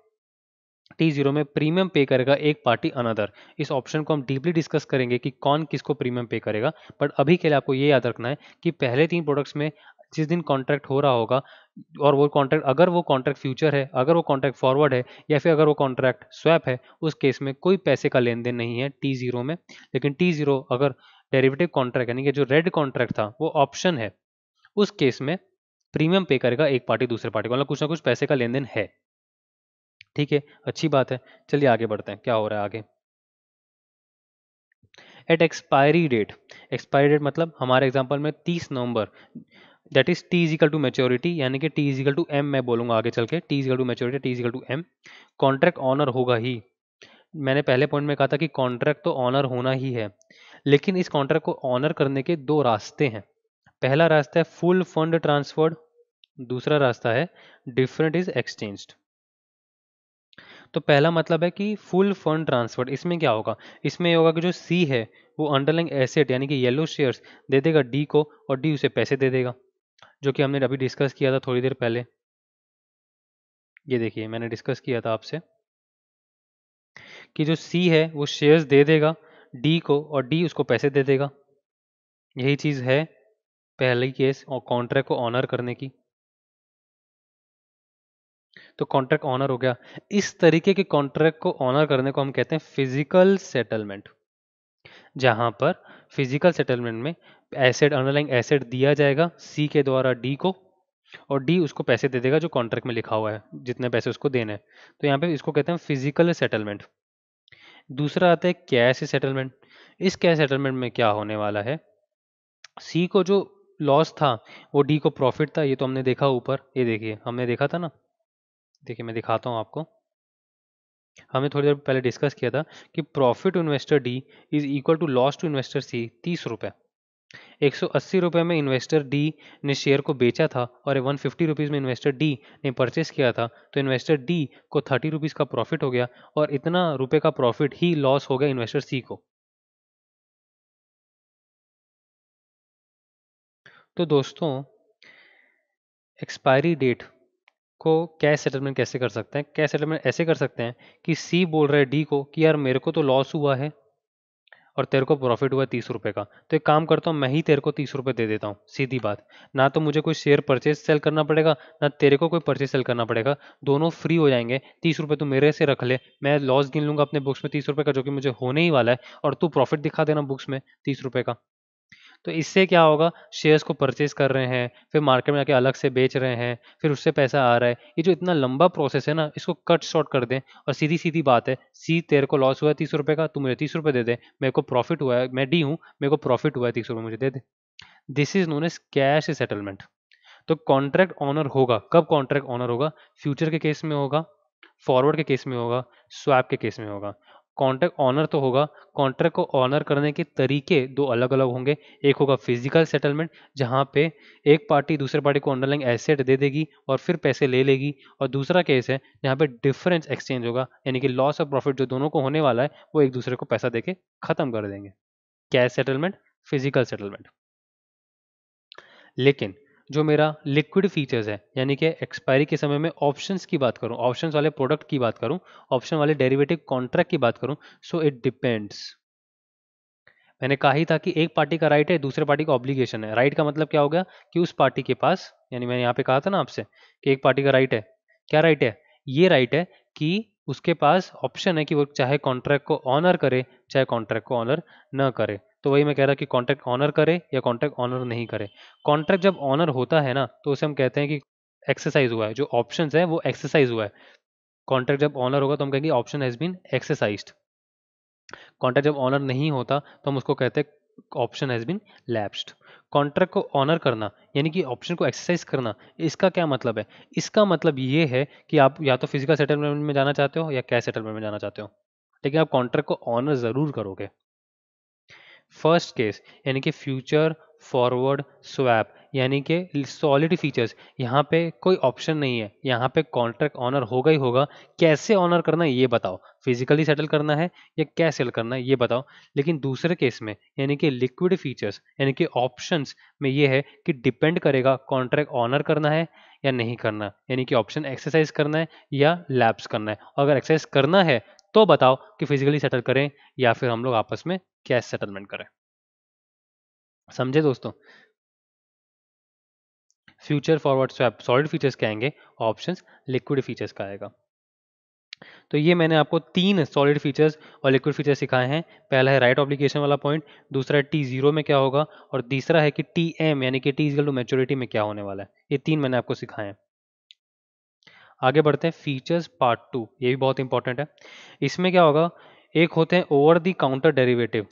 [SPEAKER 1] टी जीरो में प्रीमियम पे करेगा एक पार्टी अनदर इस ऑप्शन को हम डीपली डिस्कस करेंगे कि कौन किसको प्रीमियम पे करेगा बट अभी के लिए आपको ये याद रखना है कि पहले तीन प्रोडक्ट्स में जिस दिन कॉन्ट्रैक्ट हो रहा होगा और वो कॉन्ट्रैक्ट अगर वो कॉन्ट्रैक्ट फ्यूचर है अगर वो कॉन्ट्रैक्ट फॉरवर्ड है या फिर अगर वो कॉन्ट्रैक्ट स्वैप है उस केस में कोई पैसे का लेन देन नहीं है टी जीरो में लेकिन टी जीरो अगर डेरिवेटिव कॉन्ट्रैक्ट यानी कि जो रेड कॉन्ट्रैक्ट था वो ऑप्शन है उस केस में प्रीमियम पे करेगा एक पार्टी दूसरे पार्टी को मतलब कुछ ना कुछ पैसे का लेन देन है ठीक है अच्छी बात है चलिए आगे बढ़ते हैं क्या हो रहा है आगे at expiry date expiry date मतलब हमारे एग्जाम्पल में तीस नवंबर that is T is equal to maturity यानी कि टी इजिकल टू एम मैं बोलूंगा आगे चल के T is equal to maturity T is equal to M contract honour होगा ही मैंने पहले पॉइंट में कहा था कि कॉन्ट्रैक्ट तो ऑनर होना ही है लेकिन इस कॉन्ट्रैक्ट को ऑनर करने के दो रास्ते हैं पहला रास्ता है फुल फंड ट्रांसफर्ड दूसरा रास्ता है डिफरेंट इज एक्सचेंज्ड तो पहला मतलब है कि फुल फंड ट्रांसफर इसमें क्या होगा इसमें होगा कि जो सी है वो अंडरलाइंग एसेट यानी कि येलो शेयर्स दे देगा डी को और डी उसे पैसे दे देगा जो कि हमने अभी डिस्कस किया था थोड़ी देर पहले ये देखिए मैंने डिस्कस किया था आपसे कि जो सी है वो शेयर्स दे देगा डी को और डी उसको पैसे दे देगा यही चीज़ है पहले केस और कॉन्ट्रैक्ट को ऑनर करने की तो कॉन्ट्रैक्ट ऑनर हो गया इस तरीके के कॉन्ट्रैक्ट को ऑनर करने को हम कहते हैं फिजिकल सेटलमेंट जहां पर फिजिकल सेटलमेंट में एसेट अंडरलाइंग एसेट दिया जाएगा सी के द्वारा डी को और डी उसको पैसे दे देगा जो कॉन्ट्रैक्ट में लिखा हुआ है जितने पैसे उसको देने हैं तो यहाँ पे इसको कहते हैं फिजिकल सेटलमेंट दूसरा आता है कैश सेटलमेंट इस कैश सेटलमेंट में क्या होने वाला है सी को जो लॉस था वो डी को प्रॉफिट था ये तो हमने देखा ऊपर ये देखिए हमने देखा था ना देखिए मैं दिखाता हूँ आपको हमें थोड़ी देर पहले डिस्कस किया था कि profit investor D is equal to loss to investor C तीस रुपए एक सौ अस्सी रुपए में इन्वेस्टर डी ने शेयर को बेचा था और वन फिफ्टी रुपीज़ में इन्वेस्टर डी ने परचेस किया था तो इन्वेस्टर डी को थर्टी रुपीज़ का प्रॉफिट हो गया और इतना रुपए का प्रॉफिट ही लॉस हो गया इन्वेस्टर सी को तो दोस्तों एक्सपायरी डेट को कैश सेटलमेंट कैसे कर सकते हैं कैश सेटलमेंट ऐसे कर सकते हैं कि सी बोल रहा है डी को कि यार मेरे को तो लॉस हुआ है और तेरे को प्रॉफिट हुआ है तीस रुपये का तो एक काम करता हूँ मैं ही तेरे को तीस रुपये दे देता हूँ सीधी बात ना तो मुझे कोई शेयर परचेज सेल करना पड़ेगा ना तेरे को कोई परचेज सेल करना पड़ेगा दोनों फ्री हो जाएंगे तीस रुपये तू मेरे से रख ले मैं लॉस गिन लूंगा अपने बुक्स में तीस रुपये का जो कि मुझे होने ही वाला है और तू प्रॉफिट दिखा देना बुक्स में तीस रुपये का तो इससे क्या होगा शेयर्स को परचेज कर रहे हैं फिर मार्केट में आके अलग से बेच रहे हैं फिर उससे पैसा आ रहा है ये जो इतना लंबा प्रोसेस है ना इसको कट शॉर्ट कर दें और सीधी सीधी बात है सी तेरे को लॉस हुआ है तीस रुपये का तू मुझे तीस रुपये दे दे मेरे को प्रॉफिट हुआ है मैं डी हूँ मेरे को प्रॉफिट हुआ है तीस रुपये मुझे दे दे this is known as cash settlement तो कॉन्ट्रैक्ट ऑनर होगा कब कॉन्ट्रैक्ट ऑनर होगा फ्यूचर के केस में होगा फॉरवर्ड के केस में होगा स्वैप के केस में होगा कॉन्ट्रैक्ट ऑनर तो होगा कॉन्ट्रैक्ट को ऑनर करने के तरीके दो अलग अलग होंगे एक होगा फिजिकल सेटलमेंट जहां पे एक पार्टी दूसरे पार्टी को अंडरलाइन एसेट दे देगी और फिर पैसे ले लेगी और दूसरा केस है जहां पे डिफरेंस एक्सचेंज होगा यानी कि लॉस और प्रॉफिट जो दोनों को होने वाला है वो एक दूसरे को पैसा दे ख़त्म कर देंगे कैश सेटलमेंट फिजिकल सेटलमेंट लेकिन जो मेरा लिक्विड फीचर्स है यानी कि एक्सपायरी के समय में ऑप्शंस की बात करूं ऑप्शंस वाले प्रोडक्ट की बात करूं ऑप्शन वाले डेरिवेटिव कॉन्ट्रैक्ट की बात करूं सो इट डिपेंड्स मैंने कहा ही था कि एक पार्टी का राइट है दूसरे पार्टी का ऑब्लिगेशन है राइट का मतलब क्या हो गया कि उस पार्टी के पास यानी मैंने यहाँ पे कहा था ना आपसे कि एक पार्टी का राइट है क्या राइट है ये राइट है कि उसके पास ऑप्शन है कि वो चाहे कॉन्ट्रैक्ट को ऑनर करे चाहे कॉन्ट्रैक्ट को ऑनर न करे तो वही मैं कह रहा कि कॉन्ट्रैक्ट ऑनर करे या कॉन्ट्रैक्ट ऑनर नहीं करे कॉन्ट्रैक्ट जब ऑनर होता है ना तो उसे हम कहते हैं कि एक्सरसाइज हुआ है जो ऑप्शन है वो एक्सरसाइज हुआ है कॉन्ट्रैक्ट जब ऑनर होगा तो हम कहेंगे option has been exercise contract जब ऑनर नहीं होता तो हम उसको कहते हैं option has been lapsed contract को ऑनर करना यानी कि ऑप्शन को एक्सरसाइज करना इसका क्या मतलब है इसका मतलब ये है कि आप या तो फिजिकल सेटलमेंट में जाना चाहते हो या कैश सेटलमेंट में जाना चाहते हो लेकिन आप कॉन्ट्रैक्ट को ऑनर ज़रूर करोगे फर्स्ट केस यानी कि फ्यूचर फॉरवर्ड स्वैप यानी कि सॉलिड फीचर्स यहाँ पे कोई ऑप्शन नहीं है यहाँ पे कॉन्ट्रैक्ट ऑनर होगा ही होगा कैसे ऑनर करना है ये बताओ फिजिकली सेटल करना है या कैसे करना है ये बताओ लेकिन दूसरे केस में यानी कि लिक्विड फीचर्स यानी कि ऑप्शंस में ये है कि डिपेंड करेगा कॉन्ट्रैक्ट ऑनर करना है या नहीं करना यानी कि ऑप्शन एक्सरसाइज करना है या लैब्स करना है अगर एक्सरसाइज करना है तो बताओ कि फिजिकली सेटल करें या फिर हम लोग आपस में कैश सेटलमेंट करें समझे दोस्तों future forward swap solid features के आएंगे ऑप्शन लिक्विड फीचर्स का आएगा तो ये मैंने आपको तीन सॉलिड फीचर्स और लिक्विड फीचर्स सिखाए हैं पहला है राइट ऑब्लिगेशन वाला पॉइंट दूसरा है टी जीरो में क्या होगा और तीसरा है कि टी एम यानी कि टी इजल टू मेच्योरिटी में क्या होने वाला है ये तीन मैंने आपको सिखाए हैं आगे बढ़ते हैं फीचर्स पार्ट टू ये भी बहुत इंपॉर्टेंट है इसमें क्या होगा एक होते हैं ओवर दी काउंटर डेरिवेटिव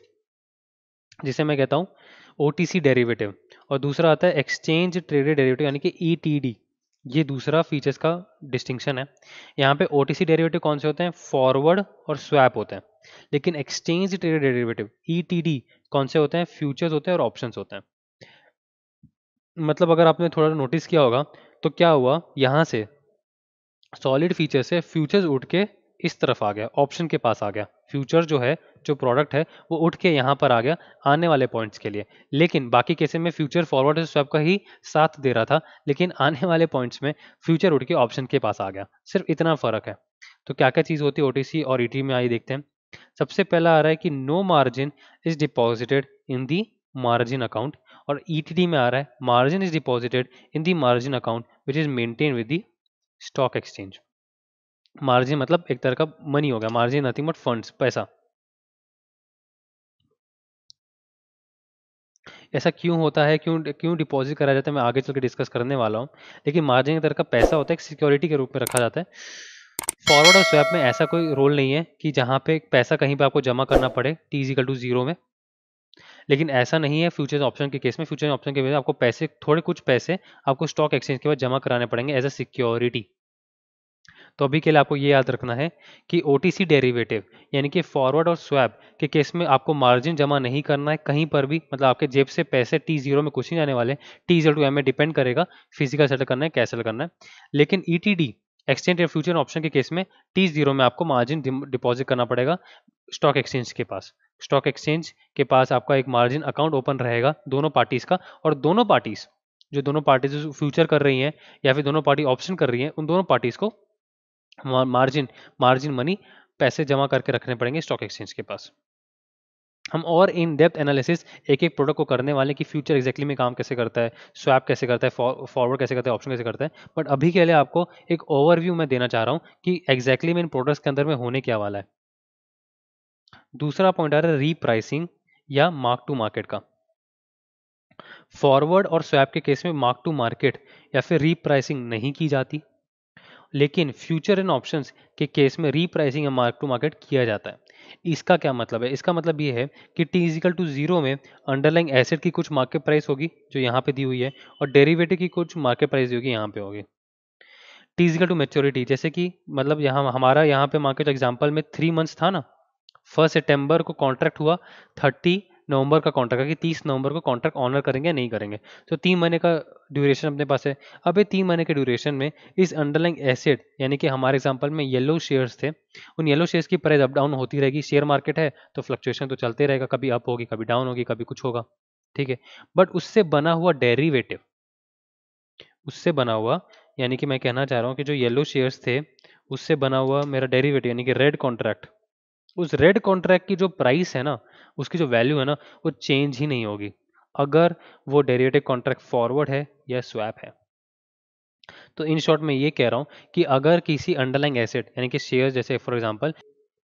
[SPEAKER 1] जिसे मैं कहता हूँ ओ डेरिवेटिव और दूसरा आता है एक्सचेंज ट्रेडेड डेरिवेटिव यानी कि ई e ये दूसरा फीचर्स का डिस्टिंक्शन है यहाँ पे ओ डेरिवेटिव कौन से होते हैं फॉरवर्ड और स्वैप होते हैं लेकिन एक्सचेंज ट्रेडेड डेरिवेटिव ई कौन से होते हैं फ्यूचर्स होते हैं और ऑप्शन होते हैं मतलब अगर आपने थोड़ा नोटिस किया होगा तो क्या हुआ यहाँ से सॉलिड फीचर से फ्यूचर्स उठ के इस तरफ आ गया ऑप्शन के पास आ गया फ्यूचर जो है जो प्रोडक्ट है वो उठ के यहाँ पर आ गया आने वाले पॉइंट्स के लिए लेकिन बाकी केसेस में फ्यूचर फॉरवर्ड स्वैप का ही साथ दे रहा था लेकिन आने वाले पॉइंट्स में फ्यूचर उठ के ऑप्शन के पास आ गया सिर्फ इतना फर्क है तो क्या क्या चीज़ होती है ओ और ई e में आई देखते हैं सबसे पहला आ रहा है कि no margin is deposited in the margin account और ई e में आ रहा है margin is deposited in the margin account which is maintain with the stock exchange margin मतलब एक तरह का मनी होगा मार्जिन नथिंग बट फंड्स पैसा ऐसा क्यों होता है क्यों क्यों डिपॉजिट कराया जाता है मैं आगे चल के डिस्कस करने वाला हूं लेकिन मार्जिन एक तरह का पैसा होता है सिक्योरिटी के रूप में रखा जाता है फॉरवर्ड और स्वैप में ऐसा कोई रोल नहीं है कि जहां पे पैसा कहीं पे आपको जमा करना पड़े टी इजिकल टू जीरो में लेकिन ऐसा नहीं है फ्यूचर्स ऑप्शन के केस में फ्यूचर ऑप्शन के केस आपको पैसे थोड़े कुछ पैसे आपको स्टॉक एक्सचेंज के बाद जमा कराने पड़ेंगे एज अ सिक्योरिटी तो अभी के लिए आपको ये याद रखना है कि ओ डेरिवेटिव यानी कि फॉरवर्ड और स्वैप के केस में आपको मार्जिन जमा नहीं करना है कहीं पर भी मतलब आपके जेब से पैसे टी जीरो में कुछ नहीं जाने वाले टी जीरो टू एम में डिपेंड करेगा फिजिकल सेटल करना है कैसल करना है लेकिन ई e एक्सचेंज या फ्यूचर ऑप्शन के केस में टी जीरो में आपको मार्जिन डिपॉजिट करना पड़ेगा स्टॉक एक्सचेंज के पास स्टॉक एक्सचेंज के पास आपका एक मार्जिन अकाउंट ओपन रहेगा दोनों पार्टीज का और दोनों पार्टीज जो दोनों पार्टीज फ्यूचर कर रही हैं या फिर दोनों पार्टी ऑप्शन कर रही हैं उन दोनों पार्टीज को मार्जिन मार्जिन मनी पैसे जमा करके रखने पड़ेंगे स्टॉक एक्सचेंज के पास हम और इन डेप्थ एनालिसिस एक एक प्रोडक्ट को करने वाले कि फ्यूचर एग्जैक्टली exactly में काम कैसे करता है स्वैप कैसे करता है फॉरवर्ड कैसे करता है ऑप्शन कैसे करता है बट अभी के लिए आपको एक ओवरव्यू मैं देना चाह रहा हूँ कि एग्जैक्टली exactly में इन प्रोडक्ट्स के अंदर में होने क्या वाला है दूसरा पॉइंट आ रहा है रीप्राइसिंग या मार्क टू मार्केट का फॉरवर्ड और स्वैप के केस में मार्क टू मार्केट या फिर रीप्राइसिंग नहीं की जाती लेकिन फ्यूचर इन ऑप्शंस के केस में रीप्राइसिंग या मार्क टू मार्केट किया जाता है इसका क्या मतलब है इसका मतलब ये है कि टी इजिकल टू जीरो में अंडरलाइंग एसेट की कुछ मार्केट प्राइस होगी जो यहाँ पे दी हुई है और डेरिवेटिव की कुछ मार्केट प्राइस होगी यहाँ पे होगी टी इजिकल टू मेच्योरिटी जैसे कि मतलब यहाँ हमारा यहाँ पे मार्केट एग्जाम्पल में थ्री मंथ्स था ना फर्स्ट सितंबर को कॉन्ट्रैक्ट हुआ थर्टी नवंबर का कॉन्ट्रैक्ट है कि तीस नवंबर को कॉन्ट्रैक्ट ऑनर करेंगे या नहीं करेंगे तो तीन महीने का ड्यूरेशन अपने पास है अब ये तीन महीने के ड्यूरेशन में इस अंडरलाइंग एसेट यानी कि हमारे एग्जाम्पल में येलो शेयर्स थे उन येलो शेयर्स की प्राइस अप डाउन होती रहेगी शेयर मार्केट है तो फ्लक्चुएशन तो चलते रहेगा कभी अप होगी कभी डाउन होगी कभी कुछ होगा ठीक है बट उससे बना हुआ डेरीवेटिव उससे बना हुआ यानी कि मैं कहना चाह रहा हूँ कि जो येलो शेयर्स थे उससे बना हुआ मेरा डेरीवेटिव यानी कि रेड कॉन्ट्रैक्ट उस रेड कॉन्ट्रैक्ट की जो प्राइस है ना उसकी जो वैल्यू है ना वो चेंज ही नहीं होगी अगर वो डेरिवेटिव कॉन्ट्रैक्ट फॉरवर्ड है या स्वैप है तो इन शॉर्ट मैं ये कह रहा हूँ कि अगर किसी अंडरलाइंग एसेट यानी कि शेयर जैसे फॉर एग्जाम्पल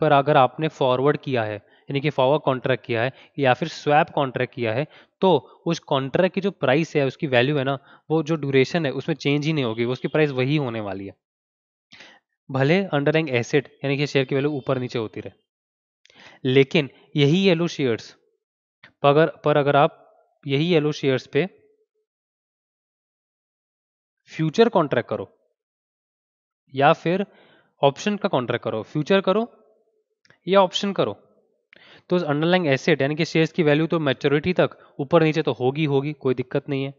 [SPEAKER 1] पर अगर आपने फॉरवर्ड किया है यानी कि फॉरवर्ड कॉन्ट्रैक्ट किया है या फिर स्वैप कॉन्ट्रैक्ट किया है तो उस कॉन्ट्रैक्ट की जो प्राइस है उसकी वैल्यू है ना वो जो ड्यूरेशन है उसमें चेंज ही नहीं होगी उसकी प्राइस वही होने वाली है भले अंडरलाइंग एसेट यानी कि शेयर की वैल्यू ऊपर नीचे होती रहे लेकिन यही येलो शेयर्स पर, पर अगर आप यही येलो शेयर्स पे फ्यूचर कॉन्ट्रैक्ट करो या फिर ऑप्शन का कॉन्ट्रैक्ट करो फ्यूचर करो या ऑप्शन करो तो अंडरलाइंग एसेट यानी कि शेयर्स की वैल्यू तो मेच्योरिटी तक ऊपर नीचे तो होगी होगी कोई दिक्कत नहीं है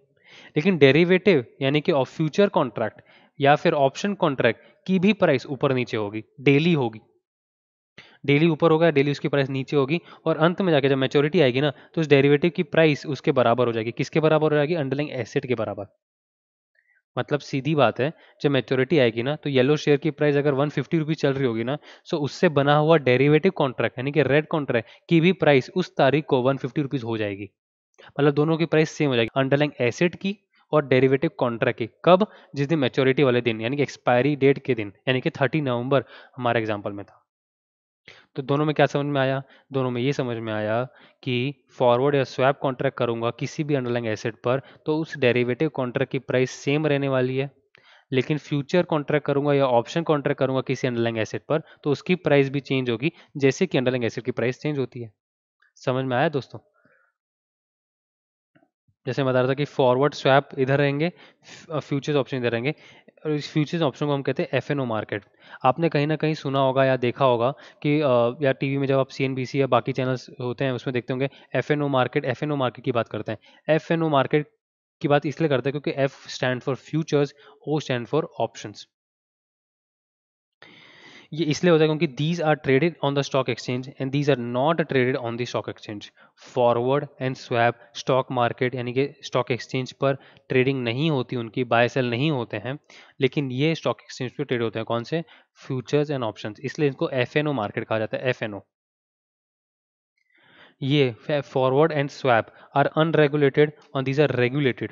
[SPEAKER 1] लेकिन डेरिवेटिव यानी कि फ्यूचर कॉन्ट्रैक्ट या फिर ऑप्शन कॉन्ट्रैक्ट की भी प्राइस ऊपर नीचे होगी डेली होगी डेली ऊपर होगा डेली उसकी प्राइस नीचे होगी और अंत में जाकर जब मेच्योरिटी आएगी ना तो उस डेरिवेटिव की प्राइस उसके बराबर हो जाएगी किसके बराबर हो जाएगी अंडरलाइंग एसेट के बराबर मतलब सीधी बात है जब मेच्योरिटी आएगी ना तो येलो शेयर की प्राइस अगर वन फिफ्टी रुपीज चल रही होगी ना तो उससे बना हुआ डेरिवेटिव कॉन्ट्रैक्ट यानी कि रेड कॉन्ट्रैक्ट की भी प्राइस उस तारीख को वन फिफ्टी रुपीज हो जाएगी मतलब दोनों की प्राइस सेम हो जाएगी अंडरलाइंग एसेट की और डेरिवेटिव कॉन्ट्रैक्ट की कब जिस दिन मेच्योरिटी वाले दिन यानी कि एक्सपायरी डेट के दिन यानी कि थर्टी नवंबर हमारे एग्जाम्पल में था तो दोनों में क्या समझ में आया दोनों में ये समझ में आया कि फॉरवर्ड या स्वैप कॉन्ट्रैक्ट करूंगा किसी भी अंडरलाइंग एसेट पर तो उस डेरिवेटिव कॉन्ट्रैक्ट की प्राइस सेम रहने वाली है लेकिन फ्यूचर कॉन्ट्रैक्ट करूंगा या ऑप्शन कॉन्ट्रैक्ट करूंगा किसी अंडरलाइंग एसेट पर तो उसकी प्राइस भी चेंज होगी जैसे कि अंडरलाइंग एसेट की प्राइस चेंज होती है समझ में आया दोस्तों जैसे मैं बता रहा था कि फॉरवर्ड स्वैप इधर रहेंगे फ्यूचर्स ऑप्शन इधर रहेंगे और इस फ्यूचर्स ऑप्शन को हम कहते हैं एफ मार्केट आपने कहीं ना कहीं सुना होगा या देखा होगा कि या टीवी में जब आप सी या बाकी चैनल्स होते हैं उसमें देखते होंगे एफ मार्केट एफ मार्केट की बात करते हैं एफ मार्केट की बात इसलिए करते हैं क्योंकि F stand for futures O stand for options ये इसलिए होता है क्योंकि these are traded on the stock exchange and these are not traded on the stock exchange forward and swap stock market यानी कि स्टॉक एक्सचेंज पर trading नहीं होती उनकी बाय सेल नहीं होते हैं लेकिन ये स्टॉक एक्सचेंज पर ट्रेड होते हैं कौन से फ्यूचर्स एंड ऑप्शन इसलिए इनको एफ मार्केट कहा जाता है एफ ये forward and swap are unregulated और दीज आर रेगुलेटेड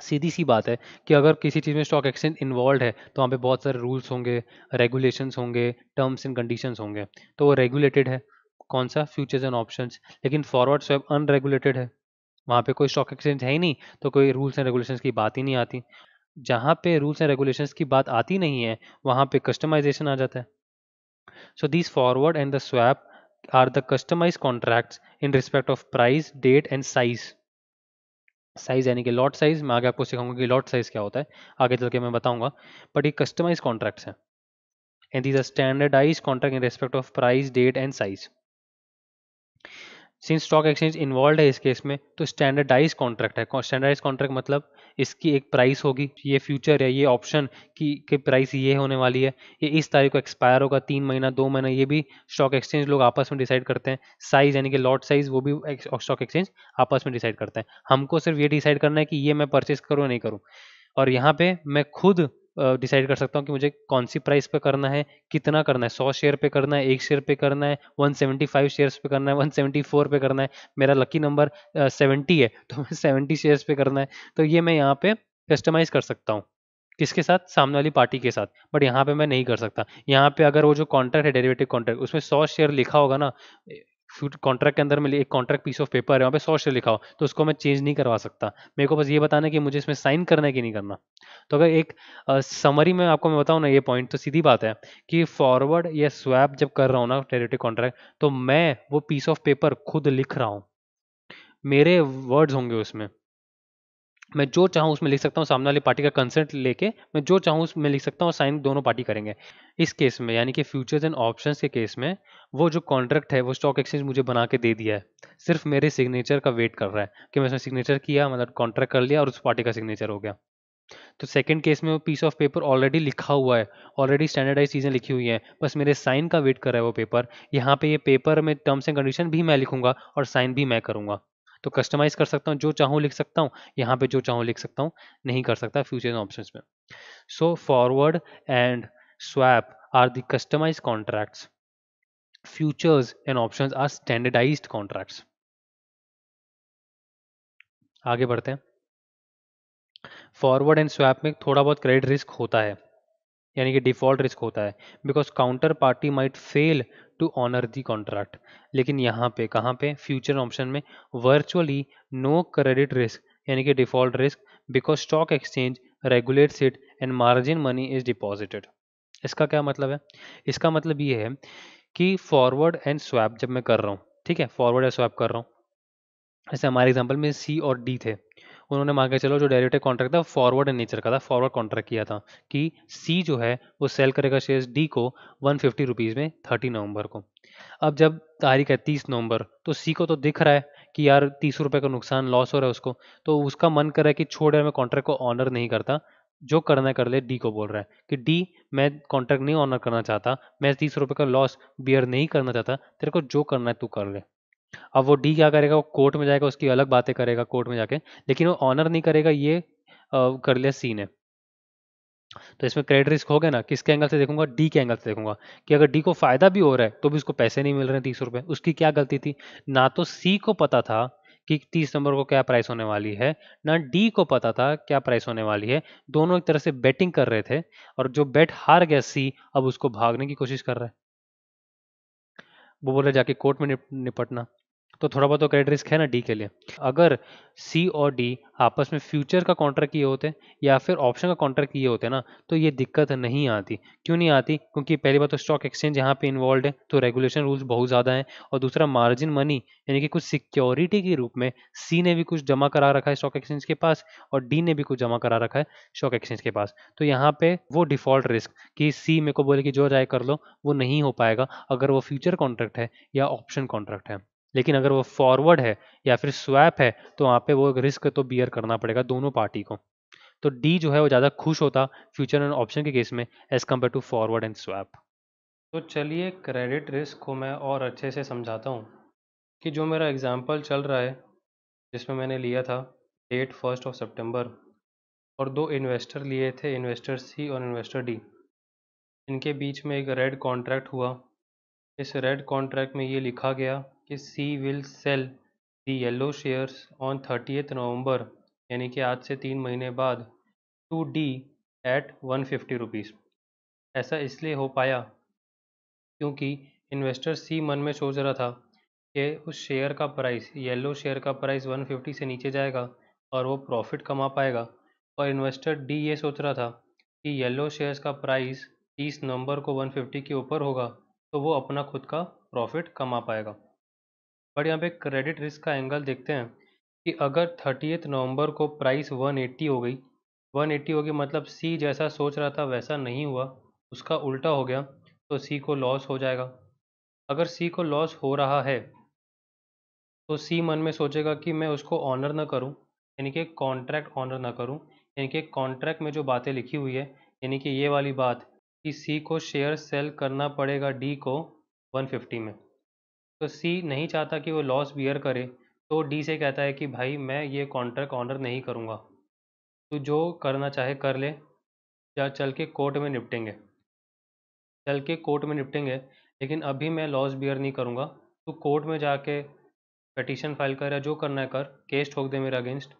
[SPEAKER 1] सीधी सी बात है कि अगर किसी चीज़ में स्टॉक एक्सचेंज इन्वॉल्व है तो वहाँ पे बहुत सारे रूल्स होंगे रेगुलेशंस होंगे टर्म्स एंड कंडीशंस होंगे तो वो रेगुलेटेड है कौन सा फ्यूचर्स एंड ऑप्शंस लेकिन फॉरवर्ड स्वैप अनरेगुलेटेड है वहाँ पे कोई स्टॉक एक्सचेंज है ही नहीं तो कोई रूल्स एंड रेगुलेशंस की बात ही नहीं आती जहाँ पे रूल्स एंड रेगुलेशंस की बात आती नहीं है वहाँ पे कस्टमाइजेशन आ जाता है so this forward and the swap are the customize contracts in respect of price date and size size यानी कि लॉट साइज़ मैं आगे आपको सिखाऊंगा कि लॉट साइज़ क्या होता है आगे चल के मैं बताऊंगा बट ये कस्टमाइज कॉन्ट्रैक्ट्स हैं and these are standardize contract in respect of price date and size since stock exchange involve है इस केस में तो स्टैंडर्डाइज कॉन्ट्रैक्ट है स्टैंडर्डाइज कॉन्ट्रैक्ट मतलब इसकी एक प्राइस होगी ये फ्यूचर है ये ऑप्शन की कि प्राइस ये होने वाली है ये इस तारीख को एक्सपायर होगा तीन महीना दो महीना ये भी स्टॉक एक्सचेंज लोग आपस में डिसाइड करते हैं साइज यानी कि लॉट साइज वो भी स्टॉक एक्सचेंज आपस में डिसाइड करते हैं हमको सिर्फ ये डिसाइड करना है कि ये मैं परचेस करूँ या नहीं करूँ और यहाँ पे मैं खुद डिसाइड कर सकता हूँ कि मुझे कौन सी प्राइस पे करना है कितना करना है सौ शेयर पे करना है एक शेयर पे करना है वन सेवेंटी फाइव शेयर्स पे करना है वन सेवेंटी फोर पे करना है मेरा लकी नंबर सेवेंटी है तो मैं सेवेंटी शेयर्स पे करना है तो ये मैं यहाँ पे कस्टमाइज कर सकता हूँ किसके साथ सामने वाली पार्टी के साथ बट यहाँ पे मैं नहीं कर सकता यहाँ पे अगर वो जो कॉन्ट्रैक्ट है डेरिवेटिव कॉन्ट्रैक्ट उसमें सौ शेयर लिखा होगा ना कॉन्ट्रैक्ट के अंदर मिली एक कॉन्ट्रैक्ट पीस ऑफ पेपर है वहाँ पे सौ से लिखा हो तो उसको मैं चेंज नहीं करवा सकता मेरे को बस ये बताना है कि मुझे इसमें साइन करना है कि नहीं करना तो अगर एक समरी में आपको मैं बताऊँ ना ये पॉइंट तो सीधी बात है कि फॉरवर्ड या स्वैप जब कर रहा हूँ ना टेरेटिव कॉन्ट्रैक्ट तो मैं वो पीस ऑफ पेपर खुद लिख रहा हूँ मेरे वर्ड्स होंगे उसमें मैं जो चाहूँ उसमें लिख सकता हूँ सामने वाली पार्टी का कंसेंट लेके मैं जो चाहूँ उसमें लिख सकता हूँ साइन दोनों पार्टी करेंगे इस केस में यानी कि फ्यूचर्स एंड ऑप्शंस के केस में वो जो कॉन्ट्रैक्ट है वो स्टॉक एक्सचेंज मुझे बना के दे दिया है सिर्फ मेरे सिग्नेचर का वेट कर रहा है कि मैं उसमें सिग्नेचर किया मतलब कॉन्ट्रैक्ट कर लिया और उस पार्टी का सिग्नेचर हो गया तो सेकंड केस में वो पीस ऑफ पेपर ऑलरेडी लिखा हुआ है ऑलरेडी स्टैंडर्डाइज चीज़ें लिखी हुई हैं बस मेरे साइन का वेट कर रहा है वो पेपर यहाँ पे ये पेपर में टर्म्स एंड कंडीशन भी मैं लिखूंगा और साइन भी मैं करूँगा तो कस्टमाइज कर सकता हूँ जो चाहूँ लिख सकता हूँ यहाँ पे जो चाहूँ लिख सकता हूँ नहीं कर सकता फ्यूचर ऑप्शन में so forward and swap are the customize contracts futures and option are standardize contracts आगे बढ़ते हैं फॉरवर्ड एंड स्वैप में थोड़ा बहुत क्रेडिट रिस्क होता है यानी कि डिफॉल्ट रिस्क होता है because counter party might fail to honour the contract लेकिन यहाँ पे कहाँ पे फ्यूचर ऑप्शन में वर्चुअली नो क्रेडिट रिस्क यानी कि default risk because stock exchange regulates it and margin money is deposited इसका क्या मतलब है इसका मतलब ये है कि फॉरवर्ड एंड स्वैप जब मैं कर रहा हूँ ठीक है फॉरवर्ड या स्वैप कर रहा हूँ जैसे हमारे एग्जाम्पल में सी और डी थे उन्होंने मान के चलो जो डेरिवेटिव कॉन्ट्रैक्ट था फॉरवर्ड इन नेचर का था फॉरवर्ड कॉन्ट्रैक्ट किया था कि सी जो है वो सेल करेगा शेयर्स डी को वन फिफ्टी रुपीज़ में थर्टी नवंबर को अब जब तारीख है तीस नवंबर तो सी को तो दिख रहा है कि यार तीस रुपये का नुकसान लॉस हो रहा है उसको तो उसका मन कर रहा है कि छोड़ यार मैं कॉन्ट्रैक्ट को ऑनर नहीं करता जो करना है कर ले डी को बोल रहा है कि डी मैं कॉन्ट्रैक्ट नहीं ऑनर करना चाहता मैं तीस रुपये का लॉस बियर नहीं करना चाहता तेरे को जो करना है तू कर ले अब वो डी क्या करेगा वो कोर्ट में जाएगा उसकी अलग बातें करेगा कोर्ट में जाके लेकिन वो ऑनर नहीं करेगा ये आ, कर लिया सी ने तो इसमें क्रेडिट रिस्क हो गया ना किसके एंगल से देखूंगा डी के एंगल से देखूंगा कि अगर डी को फायदा भी हो रहा है तो भी उसको पैसे नहीं मिल रहे तीस रुपए उसकी क्या गलती थी ना तो सी को पता था कि तीस नंबर को क्या प्राइस होने वाली है ना डी को पता था क्या प्राइस होने वाली है दोनों एक तरह से बैटिंग कर रहे थे और जो बैट हार गया सी अब उसको भागने की कोशिश कर रहा है वो बोले जाके कोर्ट में निपटना तो थोड़ा बहुत तो क्रेडिट रिस्क है ना डी के लिए अगर सी और डी आपस में फ्यूचर का कॉन्ट्रैक्ट किए होते या फिर ऑप्शन का कॉन्ट्रैक्ट किए होते ना तो ये दिक्कत नहीं आती क्यों नहीं आती क्योंकि पहली बात तो स्टॉक एक्सचेंज यहाँ पे इन्वॉल्व है तो रेगुलेशन रूल्स बहुत ज़्यादा हैं और दूसरा मार्जिन मनी यानी कि कुछ सिक्योरिटी के रूप में सी ने भी कुछ जमा करा रखा है स्टॉक एक्सचेंज के पास और डी ने भी कुछ जमा करा रखा है स्टॉक एक्सचेंज के पास तो यहाँ पे वो डिफॉल्ट रिस्क कि सी मेरे को बोले कि जो जाए कर लो वो नहीं हो पाएगा अगर वो फ्यूचर कॉन्ट्रैक्ट है या ऑप्शन कॉन्ट्रैक्ट है लेकिन अगर वो फॉरवर्ड है या फिर स्वैप है तो वहाँ पे वो रिस्क तो बियर करना पड़ेगा दोनों पार्टी को तो डी जो है वो ज़्यादा खुश होता फ्यूचर एंड ऑप्शन के केस में as compare to forward and swap तो चलिए क्रेडिट रिस्क को मैं और अच्छे से समझाता हूँ कि जो मेरा एग्ज़ाम्पल चल रहा है जिसमें मैंने लिया था डेट फर्स्ट ऑफ सेप्टेम्बर और दो इन्वेस्टर लिए थे इन्वेस्टर सी और इन्वेस्टर डी इनके बीच में एक रेड कॉन्ट्रैक्ट हुआ इस रेड कॉन्ट्रैक्ट में ये लिखा गया कि C will sell the yellow shares on eighth November यानी कि आज से तीन महीने बाद to D at one fifty rupees ऐसा इसलिए हो पाया क्योंकि इन्वेस्टर सी मन में सोच रहा था कि उस शेयर का प्राइस येलो शेयर का प्राइस 150 से नीचे जाएगा और वो प्रॉफिट कमा पाएगा और इन्वेस्टर डी ये सोच रहा था कि येलो शेयर्स का प्राइस 30 नवंबर को 150 के ऊपर होगा तो वो अपना खुद का प्रॉफिट कमा पाएगा बट यहाँ पे क्रेडिट रिस्क का एंगल देखते हैं कि अगर एथ नवंबर को प्राइस 180 हो गई 180 हो गई मतलब सी जैसा सोच रहा था वैसा नहीं हुआ उसका उल्टा हो गया तो सी को लॉस हो जाएगा अगर सी को लॉस हो रहा है तो सी मन में सोचेगा कि मैं उसको ऑनर ना करूँ यानी कि कॉन्ट्रैक्ट ऑनर ना करूँ यानी कि कॉन्ट्रैक्ट में जो बातें लिखी हुई है यानी कि ये वाली बात कि सी को शेयर सेल करना पड़ेगा डी को 150 में तो सी नहीं चाहता कि वो लॉस बियर करे तो डी से कहता है कि भाई मैं ये कॉन्ट्रैक्ट ऑनर नहीं करूँगा तो जो करना चाहे कर ले या चल के कोर्ट में निपटेंगे चल के कोर्ट में निपटेंगे लेकिन अभी मैं लॉस बियर नहीं करूँगा तो कोर्ट में जाके पटिशन फाइल कर या जो करना है कर केस ठोक दे मेरा अगेंस्ट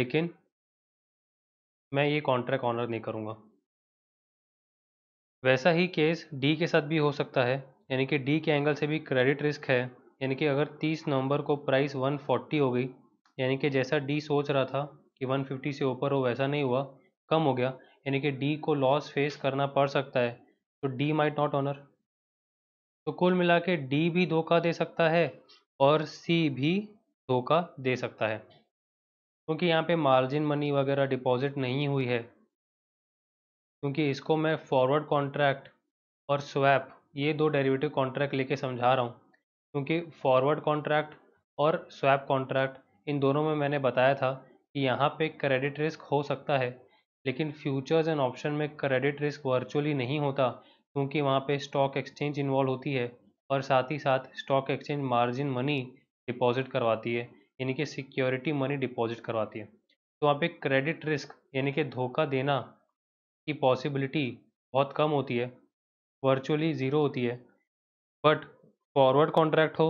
[SPEAKER 1] लेकिन मैं ये कॉन्ट्रैक्ट ऑनर नहीं करूँगा वैसा ही केस डी के साथ भी हो सकता है यानी कि डी के एंगल से भी क्रेडिट रिस्क है यानी कि अगर 30 नवंबर को प्राइस 140 हो गई यानी कि जैसा डी सोच रहा था कि 150 से ऊपर हो वैसा नहीं हुआ कम हो गया यानी कि डी को लॉस फेस करना पड़ सकता है तो डी माइट नॉट ऑनर तो कुल मिला के डी भी धोखा दे सकता है और सी भी धोखा दे सकता है क्योंकि यहाँ पे मार्जिन मनी वगैरह डिपॉजिट नहीं हुई है क्योंकि इसको मैं फॉरवर्ड कॉन्ट्रैक्ट और स्वैप ये दो डेरिवेटिव कॉन्ट्रैक्ट लेके समझा रहा हूँ क्योंकि फॉरवर्ड कॉन्ट्रैक्ट और स्वैप कॉन्ट्रैक्ट इन दोनों में मैंने बताया था कि यहाँ पे क्रेडिट रिस्क हो सकता है लेकिन फ्यूचर्स एंड ऑप्शन में क्रेडिट रिस्क वर्चुअली नहीं होता क्योंकि वहाँ पे स्टॉक एक्सचेंज इन्वॉल्व होती है और साथ ही साथ stock exchange margin money deposit करवाती है यानी कि सिक्योरिटी मनी डिपॉजिट करवाती है तो वहाँ पे क्रेडिट रिस्क यानी कि धोखा देना की पॉसिबिलिटी बहुत कम होती है वर्चुअली ज़ीरो होती है बट फॉरवर्ड कॉन्ट्रैक्ट हो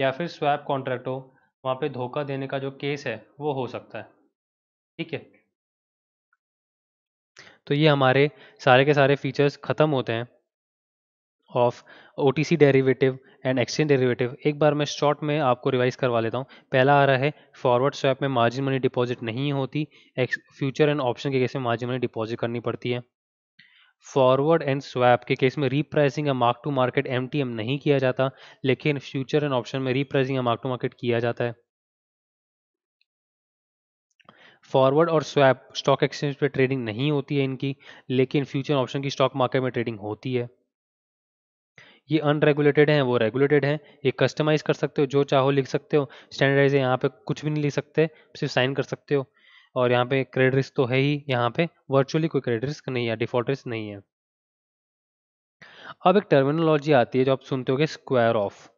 [SPEAKER 1] या फिर स्वैप कॉन्ट्रैक्ट हो वहाँ पे धोखा देने का जो केस है वो हो सकता है ठीक है तो ये हमारे सारे के सारे फीचर्स ख़त्म होते हैं of O T C derivative and exchange derivative एक बार मैं शॉर्ट में आपको रिवाइज करवा लेता हूँ पहला आ रहा है फॉरवर्ड स्वैप में मार्जिन मनी डिपॉजिट नहीं होती एक्स फ्यूचर एंड ऑप्शन के केस में मार्जिन मनी डिपॉजिट करनी पड़ती है फॉरवर्ड एंड स्वैप के केस में रीप्राइसिंग या मार्क टू मार्केट एम नहीं किया जाता लेकिन फ्यूचर एंड ऑप्शन में रीप्राइसिंग या मार्क टू मार्केट किया जाता है फॉरवर्ड और स्वैप स्टॉक एक्सचेंज पे ट्रेडिंग नहीं होती है इनकी लेकिन फ्यूचर ऑप्शन की स्टॉक मार्केट में ट्रेडिंग होती है ये अनरेगुलेटेड हैं वो रेगुलेटेड हैं ये कस्टमाइज कर सकते हो जो चाहो लिख सकते हो स्टैंडर्डाइज है यहाँ पे कुछ भी नहीं लिख सकते सिर्फ साइन कर सकते हो और यहाँ पे क्रेडिट रिस्क तो है ही यहाँ पे वर्चुअली कोई क्रेडिट रिस्क नहीं है डिफॉल्ट रिस्क नहीं है अब एक टर्मिनोलॉजी आती है जो आप सुनते हो स्क्वायर ऑफ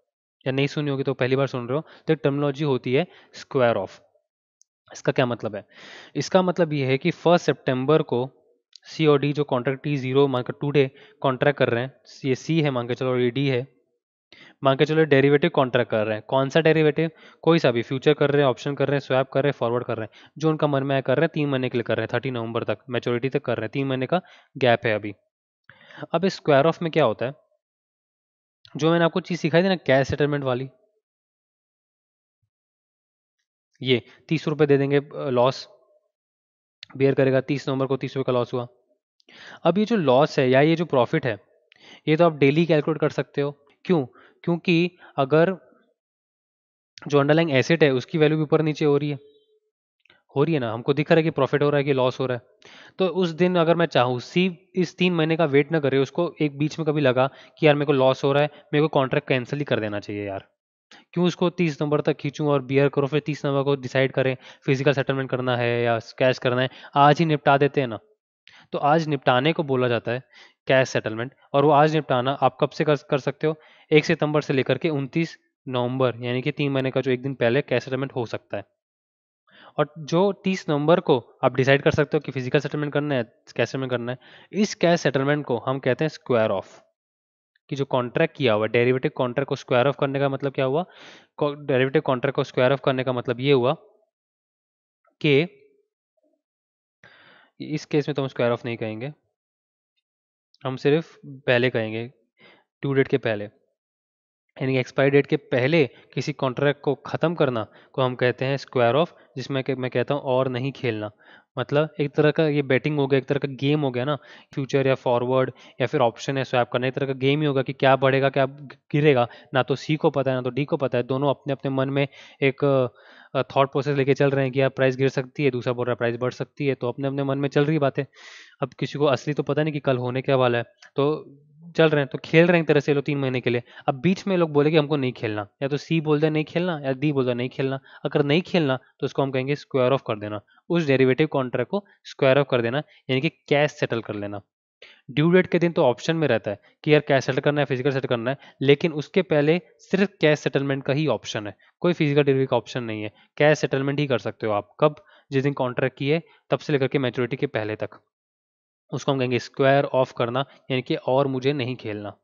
[SPEAKER 1] या नहीं सुनी होगी तो पहली बार सुन रहे हो तो एक टर्मिनोलॉजी होती है स्क्वायर ऑफ इसका क्या मतलब है इसका मतलब ये है कि फर्स्ट सेप्टेम्बर को सी डी जो कॉन्ट्रैक्ट टी जीरो मान कर टू डे कॉन्ट्रैक्ट कर रहे हैं ये सी है मान के चलो ये डी है मान के चलो डेरिवेटिव कॉन्ट्रैक्ट कर रहे हैं कौन सा डेरिवेटिव कोई सा भी फ्यूचर कर रहे हैं ऑप्शन कर रहे हैं स्वैप कर रहे हैं फॉरवर्ड कर रहे हैं जो उनका मन में आया कर रहे हैं तीन महीने के लिए कर रहे हैं थर्टी नवंबर तक मेचोरिटी तक कर रहे हैं तीन महीने का गैप है अभी अब इस स्क्वायर ऑफ में क्या होता है जो मैंने आपको चीज़ सिखाई थी ना कैश सेटलमेंट वाली ये तीस रुपए दे देंगे लॉस बेयर करेगा तीस नवंबर को तीस रुपए का लॉस हुआ अब ये जो लॉस है या ये जो प्रॉफिट है ये तो आप डेली कैलकुलेट कर सकते हो क्यों क्योंकि अगर जो अंडरलाइंग एसेट है उसकी वैल्यू भी ऊपर नीचे हो रही है हो रही है ना हमको दिख रहा है कि प्रॉफिट हो रहा है कि लॉस हो रहा है तो उस दिन अगर मैं चाहूँ सी इस तीन महीने का वेट ना करे उसको एक बीच में कभी लगा कि यार मेरे को लॉस हो रहा है मेरे को कॉन्ट्रैक्ट कैंसिल ही कर देना चाहिए यार क्यों उसको तीस नंबर तक खींचूँ और बियर करो फिर तीस नंबर को डिसाइड करें फिजिकल सेटलमेंट करना है या कैश करना है आज ही निपटा देते हैं ना तो आज निपटाने को बोला जाता है कैश सेटलमेंट और वो आज निपटाना आप कब से कर, कर सकते हो एक सितंबर से लेकर के उनतीस नवंबर यानी कि तीन महीने का जो एक दिन पहले कैश सेटलमेंट हो सकता है और जो तीस नवंबर को आप डिसाइड कर सकते हो कि फिजिकल सेटलमेंट करना है कैश सेटलमेंट करना है इस कैश सेटलमेंट को हम कहते हैं स्क्वायर ऑफ कि जो कॉन्ट्रैक्ट किया हुआ डेरिवेटिव कॉन्ट्रैक्ट को स्क्वायर ऑफ करने का मतलब क्या हुआ डेरिवेटिव कॉन्ट्रैक्ट को स्क्वायर ऑफ करने का मतलब ये हुआ कि इस केस में तो हम स्क्वायर ऑफ नहीं कहेंगे हम सिर्फ पहले कहेंगे टू डेट के पहले यानी एक्सपायरी डेट के पहले किसी कॉन्ट्रैक्ट को ख़त्म करना को हम कहते हैं स्क्वायर ऑफ जिसमें कि मैं कहता हूँ और नहीं खेलना मतलब एक तरह का ये बैटिंग हो गया एक तरह का गेम हो गया ना फ्यूचर या फॉरवर्ड या फिर ऑप्शन है स्वैप करना एक तरह का गेम ही होगा कि क्या बढ़ेगा क्या गिरेगा ना तो सी को पता है ना तो डी को पता है दोनों अपने अपने मन में एक थॉट प्रोसेस लेके चल रहे हैं कि यार प्राइस गिर सकती है दूसरा बोल रहा है प्राइस बढ़ सकती है तो अपने अपने मन में चल रही बातें अब किसी को असली तो पता नहीं कि कल होने क्या वाला है तो चल रहे हैं तो खेल रहे हैं तरह से लोग तीन महीने के लिए अब बीच में लोग बोले कि हमको नहीं खेलना या तो सी बोल दे नहीं खेलना या डी बोल दे नहीं खेलना अगर नहीं खेलना तो उसको हम कहेंगे स्क्वायर ऑफ कर देना उस डेरिवेटिव कॉन्ट्रैक्ट को स्क्वायर ऑफ कर देना यानी कि कैश सेटल कर लेना ड्यू डेट के दिन तो ऑप्शन में रहता है कि यार कैश सेटल करना है फिजिकल सेटल करना है लेकिन उसके पहले सिर्फ कैश सेटलमेंट का ही ऑप्शन है कोई फिजिकल डिलीवरी का ऑप्शन नहीं है कैश सेटलमेंट ही कर सकते हो आप कब जिस दिन कॉन्ट्रैक्ट की है तब से लेकर के मैच्योरिटी के पहले तक उसको हम कहेंगे स्क्वायर ऑफ करना यानी कि और मुझे नहीं खेलना